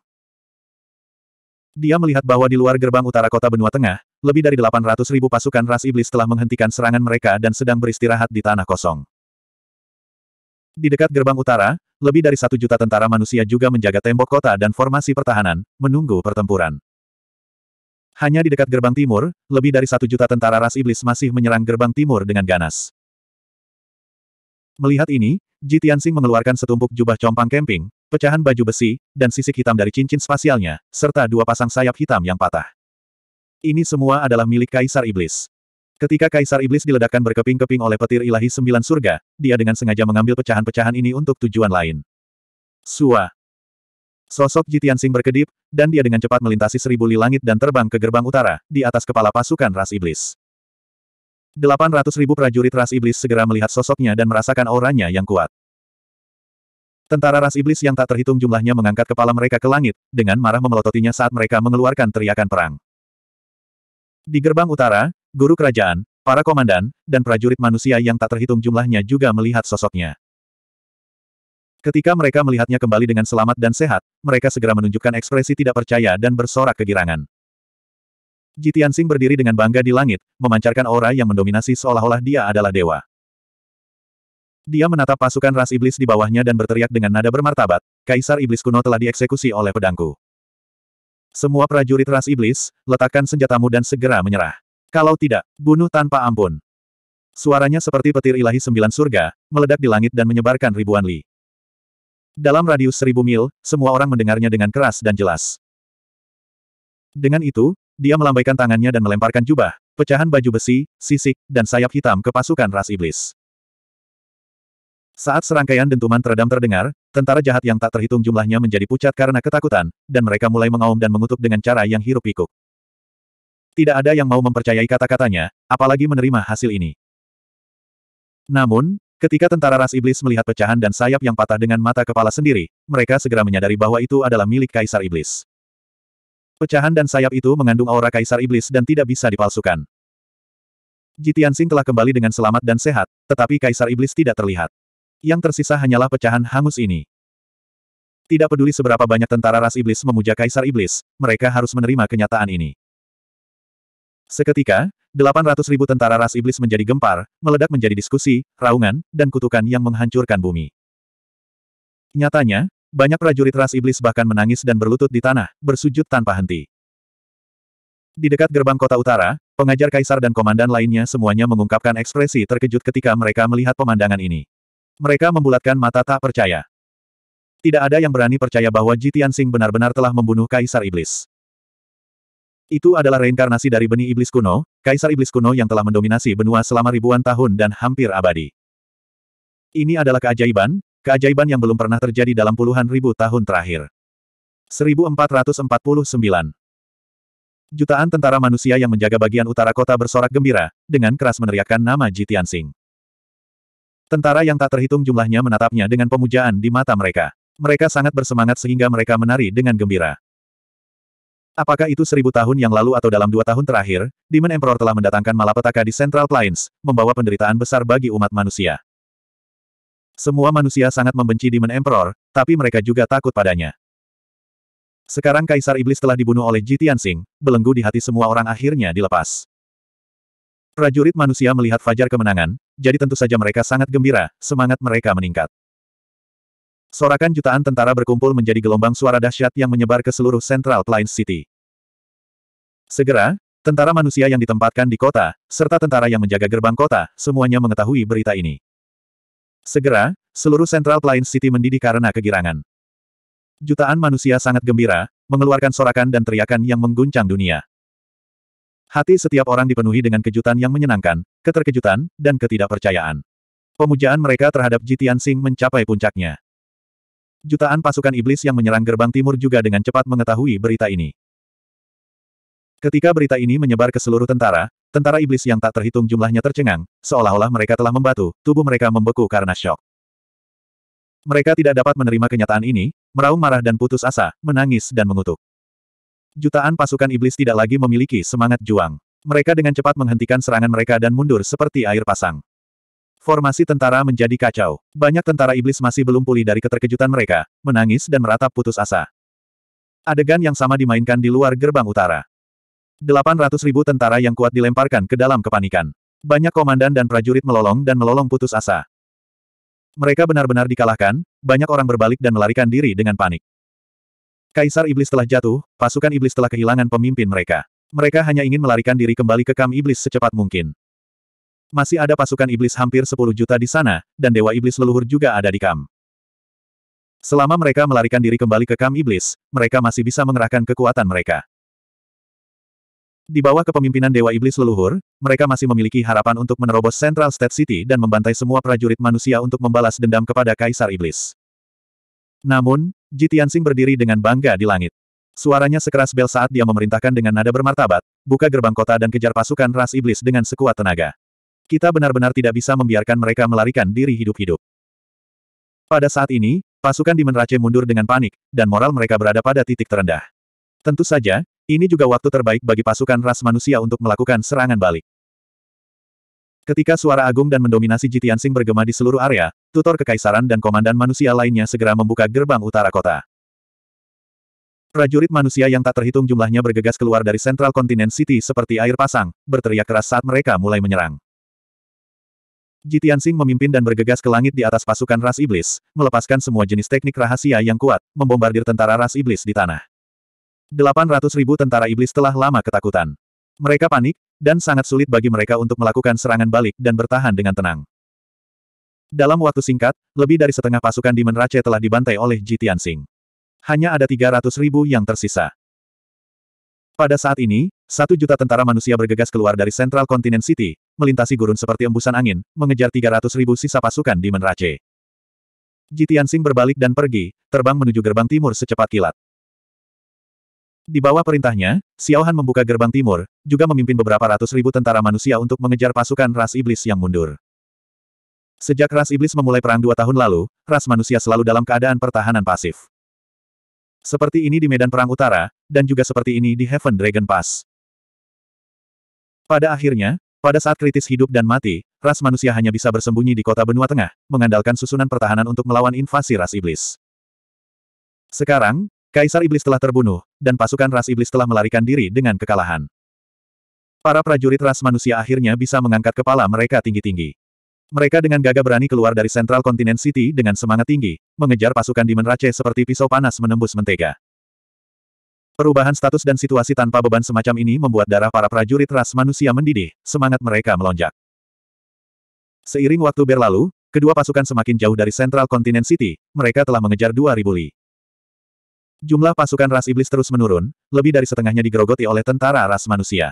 Dia melihat bahwa di luar gerbang utara kota benua tengah, lebih dari 800 ribu pasukan ras iblis telah menghentikan serangan mereka dan sedang beristirahat di tanah kosong. Di dekat gerbang utara, lebih dari satu juta tentara manusia juga menjaga tembok kota dan formasi pertahanan, menunggu pertempuran. Hanya di dekat gerbang timur, lebih dari satu juta tentara ras iblis masih menyerang gerbang timur dengan ganas. Melihat ini, Ji mengeluarkan setumpuk jubah compang kemping, pecahan baju besi, dan sisik hitam dari cincin spasialnya, serta dua pasang sayap hitam yang patah. Ini semua adalah milik Kaisar Iblis. Ketika Kaisar Iblis diledakkan berkeping-keping oleh petir ilahi sembilan surga, dia dengan sengaja mengambil pecahan-pecahan ini untuk tujuan lain. Sua. Sosok Jitian Sing berkedip, dan dia dengan cepat melintasi seribu li langit dan terbang ke gerbang utara, di atas kepala pasukan ras iblis. Delapan ratus ribu prajurit ras iblis segera melihat sosoknya dan merasakan auranya yang kuat. Tentara ras iblis yang tak terhitung jumlahnya mengangkat kepala mereka ke langit, dengan marah memelototinya saat mereka mengeluarkan teriakan perang. Di gerbang utara, guru kerajaan, para komandan, dan prajurit manusia yang tak terhitung jumlahnya juga melihat sosoknya. Ketika mereka melihatnya kembali dengan selamat dan sehat, mereka segera menunjukkan ekspresi tidak percaya dan bersorak kegirangan. Jitian Sing berdiri dengan bangga di langit, memancarkan aura yang mendominasi seolah-olah dia adalah dewa. Dia menatap pasukan ras iblis di bawahnya dan berteriak dengan nada bermartabat, Kaisar Iblis kuno telah dieksekusi oleh pedangku. Semua prajurit ras iblis, letakkan senjatamu dan segera menyerah. Kalau tidak, bunuh tanpa ampun. Suaranya seperti petir ilahi sembilan surga, meledak di langit dan menyebarkan ribuan li. Dalam radius seribu mil, semua orang mendengarnya dengan keras dan jelas. Dengan itu, dia melambaikan tangannya dan melemparkan jubah, pecahan baju besi, sisik, dan sayap hitam ke pasukan ras iblis. Saat serangkaian dentuman teredam terdengar, Tentara jahat yang tak terhitung jumlahnya menjadi pucat karena ketakutan, dan mereka mulai mengaum dan mengutuk dengan cara yang hiruk pikuk. Tidak ada yang mau mempercayai kata-katanya, apalagi menerima hasil ini. Namun, ketika tentara ras iblis melihat pecahan dan sayap yang patah dengan mata kepala sendiri, mereka segera menyadari bahwa itu adalah milik kaisar iblis. Pecahan dan sayap itu mengandung aura kaisar iblis dan tidak bisa dipalsukan. Jitian Sing telah kembali dengan selamat dan sehat, tetapi kaisar iblis tidak terlihat. Yang tersisa hanyalah pecahan hangus ini. Tidak peduli seberapa banyak tentara ras iblis memuja Kaisar Iblis, mereka harus menerima kenyataan ini. Seketika, 800 ribu tentara ras iblis menjadi gempar, meledak menjadi diskusi, raungan, dan kutukan yang menghancurkan bumi. Nyatanya, banyak prajurit ras iblis bahkan menangis dan berlutut di tanah, bersujud tanpa henti. Di dekat gerbang kota utara, pengajar kaisar dan komandan lainnya semuanya mengungkapkan ekspresi terkejut ketika mereka melihat pemandangan ini. Mereka membulatkan mata tak percaya. Tidak ada yang berani percaya bahwa Jitian Sing benar-benar telah membunuh Kaisar Iblis. Itu adalah reinkarnasi dari benih iblis kuno, Kaisar Iblis kuno yang telah mendominasi benua selama ribuan tahun dan hampir abadi. Ini adalah keajaiban, keajaiban yang belum pernah terjadi dalam puluhan ribu tahun terakhir. 1449 Jutaan tentara manusia yang menjaga bagian utara kota bersorak gembira, dengan keras meneriakkan nama Jitian Sing. Tentara yang tak terhitung jumlahnya menatapnya dengan pemujaan di mata mereka. Mereka sangat bersemangat sehingga mereka menari dengan gembira. Apakah itu seribu tahun yang lalu atau dalam dua tahun terakhir, Demon Emperor telah mendatangkan malapetaka di Central Plains, membawa penderitaan besar bagi umat manusia. Semua manusia sangat membenci Demon Emperor, tapi mereka juga takut padanya. Sekarang Kaisar Iblis telah dibunuh oleh Jitian Singh, belenggu di hati semua orang akhirnya dilepas. Prajurit manusia melihat Fajar kemenangan, jadi tentu saja mereka sangat gembira, semangat mereka meningkat. Sorakan jutaan tentara berkumpul menjadi gelombang suara dahsyat yang menyebar ke seluruh Central Plains City. Segera, tentara manusia yang ditempatkan di kota, serta tentara yang menjaga gerbang kota, semuanya mengetahui berita ini. Segera, seluruh Central Plains City mendidih karena kegirangan. Jutaan manusia sangat gembira, mengeluarkan sorakan dan teriakan yang mengguncang dunia. Hati setiap orang dipenuhi dengan kejutan yang menyenangkan, keterkejutan, dan ketidakpercayaan. Pemujaan mereka terhadap Jitian Sing mencapai puncaknya. Jutaan pasukan iblis yang menyerang gerbang timur juga dengan cepat mengetahui berita ini. Ketika berita ini menyebar ke seluruh tentara, tentara iblis yang tak terhitung jumlahnya tercengang, seolah-olah mereka telah membatu, tubuh mereka membeku karena shock. Mereka tidak dapat menerima kenyataan ini, meraung marah dan putus asa, menangis dan mengutuk jutaan pasukan iblis tidak lagi memiliki semangat juang. Mereka dengan cepat menghentikan serangan mereka dan mundur seperti air pasang. Formasi tentara menjadi kacau. Banyak tentara iblis masih belum pulih dari keterkejutan mereka, menangis dan meratap putus asa. Adegan yang sama dimainkan di luar gerbang utara. 800 ribu tentara yang kuat dilemparkan ke dalam kepanikan. Banyak komandan dan prajurit melolong dan melolong putus asa. Mereka benar-benar dikalahkan, banyak orang berbalik dan melarikan diri dengan panik. Kaisar Iblis telah jatuh, pasukan Iblis telah kehilangan pemimpin mereka. Mereka hanya ingin melarikan diri kembali ke Kam Iblis secepat mungkin. Masih ada pasukan Iblis hampir 10 juta di sana, dan Dewa Iblis leluhur juga ada di Kam. Selama mereka melarikan diri kembali ke Kam Iblis, mereka masih bisa mengerahkan kekuatan mereka. Di bawah kepemimpinan Dewa Iblis leluhur, mereka masih memiliki harapan untuk menerobos Central State City dan membantai semua prajurit manusia untuk membalas dendam kepada Kaisar Iblis. Namun, Ji Tianxing berdiri dengan bangga di langit. Suaranya sekeras bel saat dia memerintahkan dengan nada bermartabat, buka gerbang kota dan kejar pasukan ras iblis dengan sekuat tenaga. Kita benar-benar tidak bisa membiarkan mereka melarikan diri hidup-hidup. Pada saat ini, pasukan di Menrace mundur dengan panik, dan moral mereka berada pada titik terendah. Tentu saja, ini juga waktu terbaik bagi pasukan ras manusia untuk melakukan serangan balik. Ketika suara agung dan mendominasi Jitiansing bergema di seluruh area, tutor kekaisaran dan komandan manusia lainnya segera membuka gerbang utara kota. Prajurit manusia yang tak terhitung jumlahnya bergegas keluar dari Central Continent City seperti air pasang, berteriak keras saat mereka mulai menyerang. Jitiansing memimpin dan bergegas ke langit di atas pasukan ras iblis, melepaskan semua jenis teknik rahasia yang kuat, membombardir tentara ras iblis di tanah. 800 ribu tentara iblis telah lama ketakutan. Mereka panik, dan sangat sulit bagi mereka untuk melakukan serangan balik dan bertahan dengan tenang. Dalam waktu singkat, lebih dari setengah pasukan Demon Rache telah dibantai oleh Ji Tianxing. Hanya ada 300 ribu yang tersisa. Pada saat ini, satu juta tentara manusia bergegas keluar dari Central Continent City, melintasi gurun seperti embusan angin, mengejar 300 ribu sisa pasukan Demon Rache. Ji Tianxing berbalik dan pergi, terbang menuju gerbang timur secepat kilat. Di bawah perintahnya, Xiao membuka gerbang timur, juga memimpin beberapa ratus ribu tentara manusia untuk mengejar pasukan ras iblis yang mundur. Sejak ras iblis memulai perang dua tahun lalu, ras manusia selalu dalam keadaan pertahanan pasif. Seperti ini di Medan Perang Utara, dan juga seperti ini di Heaven Dragon Pass. Pada akhirnya, pada saat kritis hidup dan mati, ras manusia hanya bisa bersembunyi di kota benua tengah, mengandalkan susunan pertahanan untuk melawan invasi ras iblis. Sekarang, Kaisar Iblis telah terbunuh, dan pasukan ras iblis telah melarikan diri dengan kekalahan. Para prajurit ras manusia akhirnya bisa mengangkat kepala mereka tinggi-tinggi. Mereka dengan gagah berani keluar dari Central Continent City dengan semangat tinggi, mengejar pasukan di Rache seperti pisau panas menembus mentega. Perubahan status dan situasi tanpa beban semacam ini membuat darah para prajurit ras manusia mendidih, semangat mereka melonjak. Seiring waktu berlalu, kedua pasukan semakin jauh dari Central Continent City, mereka telah mengejar 2000 li. Jumlah pasukan ras iblis terus menurun, lebih dari setengahnya digerogoti oleh tentara ras manusia.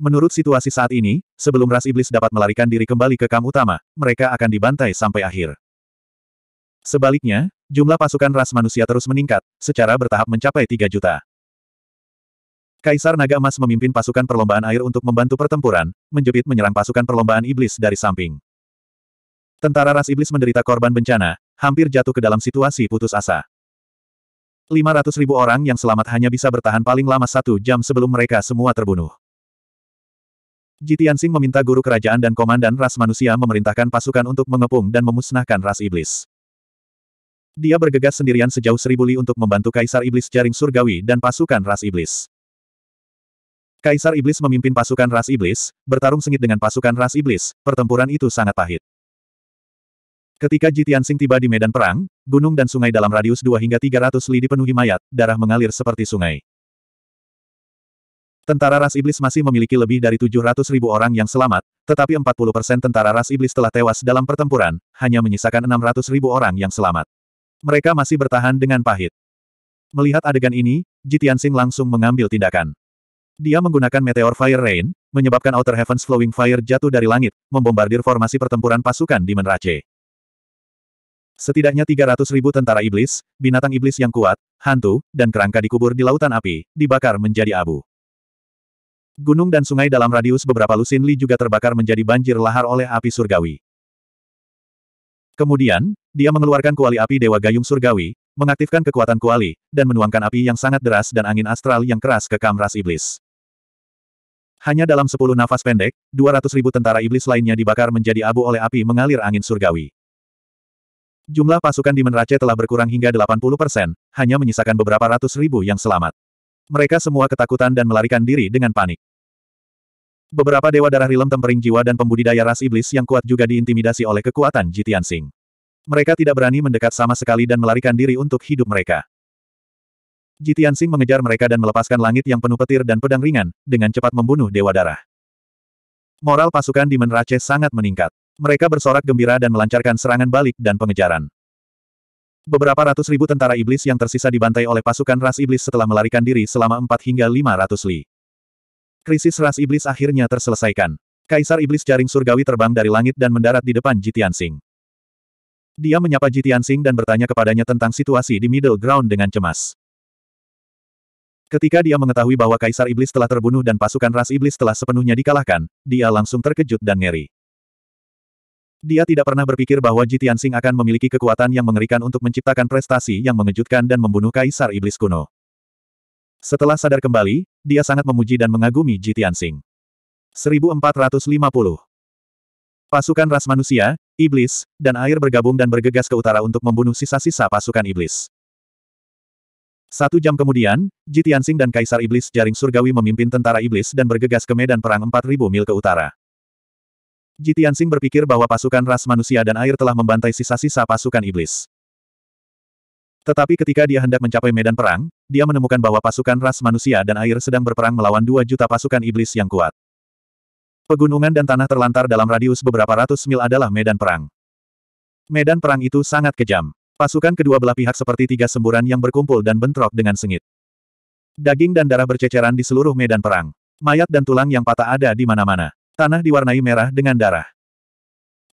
Menurut situasi saat ini, sebelum ras iblis dapat melarikan diri kembali ke kam utama, mereka akan dibantai sampai akhir. Sebaliknya, jumlah pasukan ras manusia terus meningkat, secara bertahap mencapai 3 juta. Kaisar Naga Emas memimpin pasukan perlombaan air untuk membantu pertempuran, menjepit menyerang pasukan perlombaan iblis dari samping. Tentara ras iblis menderita korban bencana, hampir jatuh ke dalam situasi putus asa. 500 ribu orang yang selamat hanya bisa bertahan paling lama satu jam sebelum mereka semua terbunuh. Jitiansing meminta guru kerajaan dan komandan ras manusia memerintahkan pasukan untuk mengepung dan memusnahkan ras iblis. Dia bergegas sendirian sejauh seribu li untuk membantu Kaisar Iblis Jaring Surgawi dan pasukan ras iblis. Kaisar Iblis memimpin pasukan ras iblis, bertarung sengit dengan pasukan ras iblis, pertempuran itu sangat pahit. Ketika Jitian Sing tiba di medan perang, gunung dan sungai dalam radius 2 hingga 300 li dipenuhi mayat, darah mengalir seperti sungai. Tentara ras iblis masih memiliki lebih dari 700 ribu orang yang selamat, tetapi 40 persen tentara ras iblis telah tewas dalam pertempuran, hanya menyisakan 600 ribu orang yang selamat. Mereka masih bertahan dengan pahit. Melihat adegan ini, Jitian Sing langsung mengambil tindakan. Dia menggunakan Meteor Fire Rain, menyebabkan Outer Heavens Flowing Fire jatuh dari langit, membombardir formasi pertempuran pasukan di Menrace. Setidaknya 300 ribu tentara iblis, binatang iblis yang kuat, hantu, dan kerangka dikubur di lautan api, dibakar menjadi abu. Gunung dan sungai dalam radius beberapa lusin li juga terbakar menjadi banjir lahar oleh api surgawi. Kemudian, dia mengeluarkan kuali api Dewa Gayung Surgawi, mengaktifkan kekuatan kuali, dan menuangkan api yang sangat deras dan angin astral yang keras ke kamras iblis. Hanya dalam sepuluh nafas pendek, 200 ribu tentara iblis lainnya dibakar menjadi abu oleh api mengalir angin surgawi. Jumlah pasukan di Menrace telah berkurang hingga 80 persen, hanya menyisakan beberapa ratus ribu yang selamat. Mereka semua ketakutan dan melarikan diri dengan panik. Beberapa dewa darah rilem tempering jiwa dan pembudidaya ras iblis yang kuat juga diintimidasi oleh kekuatan Jitian Sing. Mereka tidak berani mendekat sama sekali dan melarikan diri untuk hidup mereka. Jitian Sing mengejar mereka dan melepaskan langit yang penuh petir dan pedang ringan, dengan cepat membunuh dewa darah. Moral pasukan di Menrace sangat meningkat. Mereka bersorak gembira dan melancarkan serangan balik dan pengejaran. Beberapa ratus ribu tentara iblis yang tersisa dibantai oleh pasukan ras iblis setelah melarikan diri selama 4 hingga 500 li. Krisis ras iblis akhirnya terselesaikan. Kaisar iblis jaring surgawi terbang dari langit dan mendarat di depan Jitian Sing. Dia menyapa Jitian Sing dan bertanya kepadanya tentang situasi di Middle Ground dengan cemas. Ketika dia mengetahui bahwa Kaisar Iblis telah terbunuh dan pasukan ras Iblis telah sepenuhnya dikalahkan, dia langsung terkejut dan ngeri. Dia tidak pernah berpikir bahwa Ji Tianxing akan memiliki kekuatan yang mengerikan untuk menciptakan prestasi yang mengejutkan dan membunuh Kaisar Iblis kuno. Setelah sadar kembali, dia sangat memuji dan mengagumi Ji Tianxing. 1450 Pasukan ras manusia, iblis, dan air bergabung dan bergegas ke utara untuk membunuh sisa-sisa pasukan iblis. Satu jam kemudian, Ji Tianxing dan Kaisar Iblis Jaring Surgawi memimpin tentara iblis dan bergegas ke medan perang 4000 mil ke utara. Jitian Sing berpikir bahwa pasukan ras manusia dan air telah membantai sisa-sisa pasukan iblis. Tetapi ketika dia hendak mencapai medan perang, dia menemukan bahwa pasukan ras manusia dan air sedang berperang melawan dua juta pasukan iblis yang kuat. Pegunungan dan tanah terlantar dalam radius beberapa ratus mil adalah medan perang. Medan perang itu sangat kejam. Pasukan kedua belah pihak seperti tiga semburan yang berkumpul dan bentrok dengan sengit. Daging dan darah berceceran di seluruh medan perang. Mayat dan tulang yang patah ada di mana-mana. Tanah diwarnai merah dengan darah.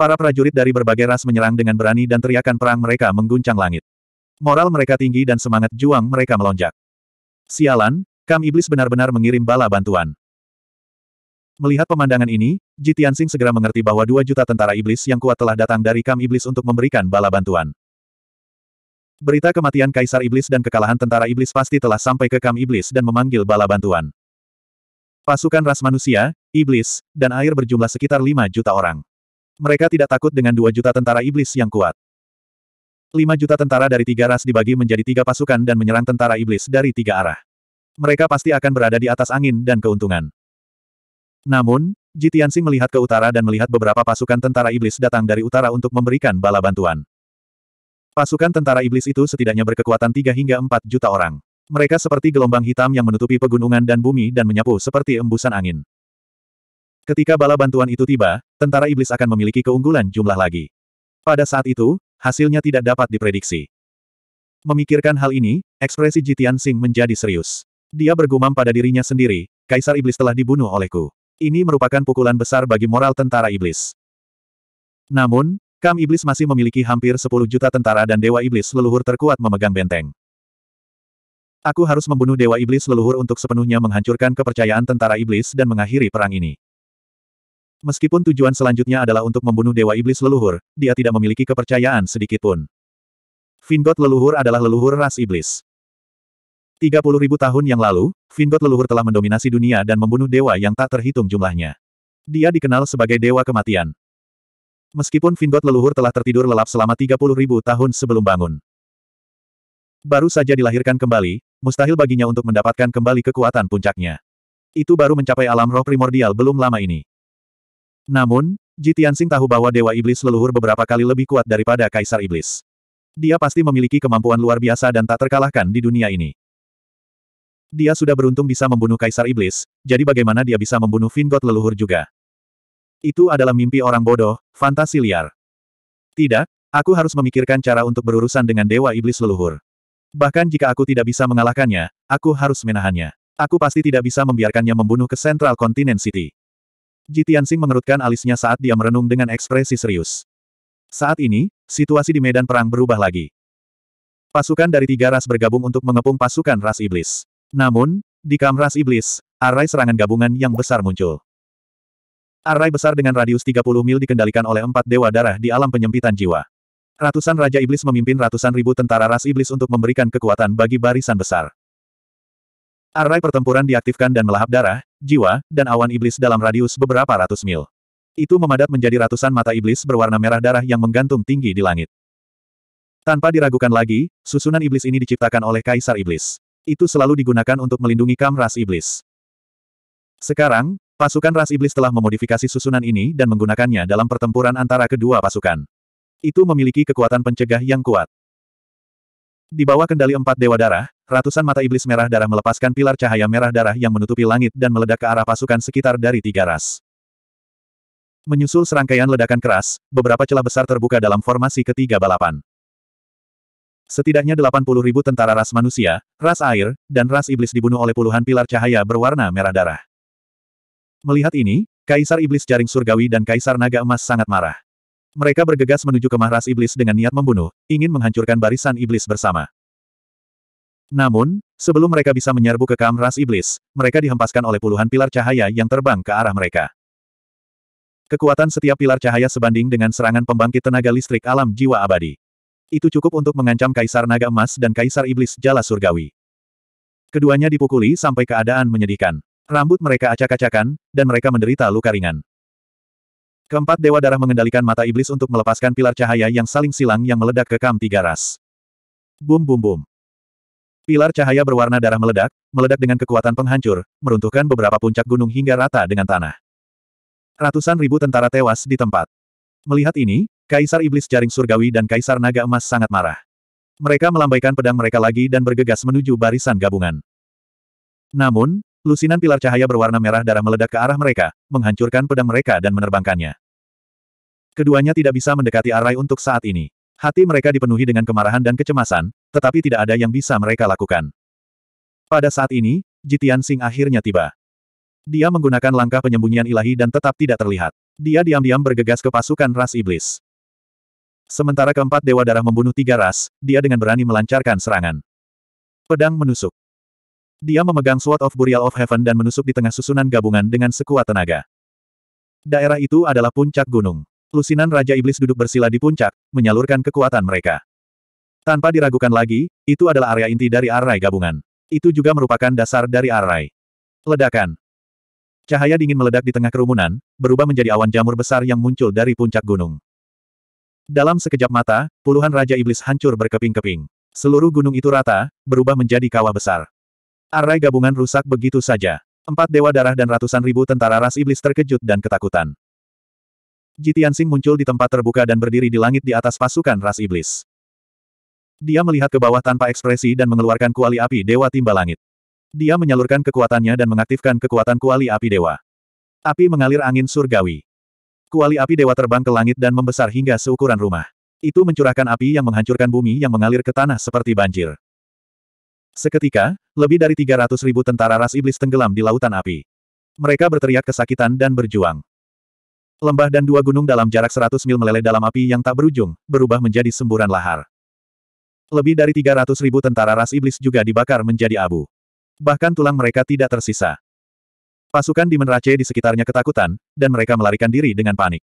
Para prajurit dari berbagai ras menyerang dengan berani dan teriakan perang mereka mengguncang langit. Moral mereka tinggi dan semangat juang mereka melonjak. Sialan, Kam Iblis benar-benar mengirim bala bantuan. Melihat pemandangan ini, Jitian Sing segera mengerti bahwa dua juta tentara iblis yang kuat telah datang dari Kam Iblis untuk memberikan bala bantuan. Berita kematian Kaisar Iblis dan kekalahan tentara iblis pasti telah sampai ke Kam Iblis dan memanggil bala bantuan. Pasukan ras manusia, iblis, dan air berjumlah sekitar 5 juta orang. Mereka tidak takut dengan 2 juta tentara iblis yang kuat. 5 juta tentara dari tiga ras dibagi menjadi tiga pasukan dan menyerang tentara iblis dari tiga arah. Mereka pasti akan berada di atas angin dan keuntungan. Namun, Jitiansing melihat ke utara dan melihat beberapa pasukan tentara iblis datang dari utara untuk memberikan bala bantuan. Pasukan tentara iblis itu setidaknya berkekuatan 3 hingga 4 juta orang. Mereka seperti gelombang hitam yang menutupi pegunungan dan bumi dan menyapu seperti embusan angin. Ketika bala bantuan itu tiba, tentara iblis akan memiliki keunggulan jumlah lagi. Pada saat itu, hasilnya tidak dapat diprediksi. Memikirkan hal ini, ekspresi Jitian Sing menjadi serius. Dia bergumam pada dirinya sendiri, Kaisar Iblis telah dibunuh olehku. Ini merupakan pukulan besar bagi moral tentara iblis. Namun, Kam Iblis masih memiliki hampir 10 juta tentara dan Dewa Iblis leluhur terkuat memegang benteng. Aku harus membunuh Dewa Iblis leluhur untuk sepenuhnya menghancurkan kepercayaan tentara iblis dan mengakhiri perang ini. Meskipun tujuan selanjutnya adalah untuk membunuh Dewa Iblis leluhur, dia tidak memiliki kepercayaan sedikitpun. Vingot leluhur adalah leluhur ras iblis. 30.000 tahun yang lalu, Vingot leluhur telah mendominasi dunia dan membunuh dewa yang tak terhitung jumlahnya. Dia dikenal sebagai dewa kematian. Meskipun Vingot leluhur telah tertidur lelap selama ribu tahun sebelum bangun. Baru saja dilahirkan kembali, mustahil baginya untuk mendapatkan kembali kekuatan puncaknya. Itu baru mencapai alam roh primordial belum lama ini. Namun, Jitiansing tahu bahwa Dewa Iblis leluhur beberapa kali lebih kuat daripada Kaisar Iblis. Dia pasti memiliki kemampuan luar biasa dan tak terkalahkan di dunia ini. Dia sudah beruntung bisa membunuh Kaisar Iblis, jadi bagaimana dia bisa membunuh Vingot leluhur juga? Itu adalah mimpi orang bodoh, fantasi liar. Tidak, aku harus memikirkan cara untuk berurusan dengan Dewa Iblis leluhur. Bahkan jika aku tidak bisa mengalahkannya, aku harus menahannya. Aku pasti tidak bisa membiarkannya membunuh ke Central Continent City. Jitiansing mengerutkan alisnya saat dia merenung dengan ekspresi serius. Saat ini, situasi di medan perang berubah lagi. Pasukan dari tiga ras bergabung untuk mengepung pasukan ras iblis. Namun, di kam ras iblis, arai serangan gabungan yang besar muncul. Arai besar dengan radius 30 mil dikendalikan oleh empat dewa darah di alam penyempitan jiwa. Ratusan Raja Iblis memimpin ratusan ribu tentara ras iblis untuk memberikan kekuatan bagi barisan besar. Array pertempuran diaktifkan dan melahap darah, jiwa, dan awan iblis dalam radius beberapa ratus mil. Itu memadat menjadi ratusan mata iblis berwarna merah darah yang menggantung tinggi di langit. Tanpa diragukan lagi, susunan iblis ini diciptakan oleh Kaisar Iblis. Itu selalu digunakan untuk melindungi kam ras iblis. Sekarang, pasukan ras iblis telah memodifikasi susunan ini dan menggunakannya dalam pertempuran antara kedua pasukan itu memiliki kekuatan pencegah yang kuat. Di bawah kendali empat dewa darah, ratusan mata iblis merah darah melepaskan pilar cahaya merah darah yang menutupi langit dan meledak ke arah pasukan sekitar dari tiga ras. Menyusul serangkaian ledakan keras, beberapa celah besar terbuka dalam formasi ketiga balapan. Setidaknya 80 ribu tentara ras manusia, ras air, dan ras iblis dibunuh oleh puluhan pilar cahaya berwarna merah darah. Melihat ini, Kaisar Iblis Jaring Surgawi dan Kaisar Naga Emas sangat marah. Mereka bergegas menuju kemah ras iblis dengan niat membunuh, ingin menghancurkan barisan iblis bersama. Namun, sebelum mereka bisa menyerbu ke kam ras iblis, mereka dihempaskan oleh puluhan pilar cahaya yang terbang ke arah mereka. Kekuatan setiap pilar cahaya sebanding dengan serangan pembangkit tenaga listrik alam jiwa abadi. Itu cukup untuk mengancam Kaisar Naga Emas dan Kaisar Iblis Jala Surgawi. Keduanya dipukuli sampai keadaan menyedihkan. Rambut mereka acak-acakan, dan mereka menderita luka ringan. Keempat dewa darah mengendalikan mata iblis untuk melepaskan pilar cahaya yang saling silang yang meledak ke kam tiga ras. Bum bum bum. Pilar cahaya berwarna darah meledak, meledak dengan kekuatan penghancur, meruntuhkan beberapa puncak gunung hingga rata dengan tanah. Ratusan ribu tentara tewas di tempat. Melihat ini, Kaisar Iblis Jaring Surgawi dan Kaisar Naga Emas sangat marah. Mereka melambaikan pedang mereka lagi dan bergegas menuju barisan gabungan. Namun, Lusinan pilar cahaya berwarna merah darah meledak ke arah mereka, menghancurkan pedang mereka dan menerbangkannya. Keduanya tidak bisa mendekati Arai untuk saat ini. Hati mereka dipenuhi dengan kemarahan dan kecemasan, tetapi tidak ada yang bisa mereka lakukan. Pada saat ini, Jitian Sing akhirnya tiba. Dia menggunakan langkah penyembunyian ilahi dan tetap tidak terlihat. Dia diam-diam bergegas ke pasukan ras iblis. Sementara keempat dewa darah membunuh tiga ras, dia dengan berani melancarkan serangan. Pedang menusuk. Dia memegang Sword of Burial of Heaven dan menusuk di tengah susunan gabungan dengan sekuat tenaga. Daerah itu adalah puncak gunung. Lusinan Raja Iblis duduk bersila di puncak, menyalurkan kekuatan mereka. Tanpa diragukan lagi, itu adalah area inti dari arai gabungan. Itu juga merupakan dasar dari arai. Ledakan. Cahaya dingin meledak di tengah kerumunan, berubah menjadi awan jamur besar yang muncul dari puncak gunung. Dalam sekejap mata, puluhan Raja Iblis hancur berkeping-keping. Seluruh gunung itu rata, berubah menjadi kawah besar. Array gabungan rusak begitu saja. Empat dewa darah dan ratusan ribu tentara ras iblis terkejut dan ketakutan. Jitiansing muncul di tempat terbuka dan berdiri di langit di atas pasukan ras iblis. Dia melihat ke bawah tanpa ekspresi dan mengeluarkan kuali api dewa timba langit. Dia menyalurkan kekuatannya dan mengaktifkan kekuatan kuali api dewa. Api mengalir angin surgawi. Kuali api dewa terbang ke langit dan membesar hingga seukuran rumah. Itu mencurahkan api yang menghancurkan bumi yang mengalir ke tanah seperti banjir. Seketika, lebih dari 300 ribu tentara ras iblis tenggelam di lautan api. Mereka berteriak kesakitan dan berjuang. Lembah dan dua gunung dalam jarak 100 mil meleleh dalam api yang tak berujung, berubah menjadi semburan lahar. Lebih dari 300 ribu tentara ras iblis juga dibakar menjadi abu. Bahkan tulang mereka tidak tersisa. Pasukan di Menrace di sekitarnya ketakutan, dan mereka melarikan diri dengan panik.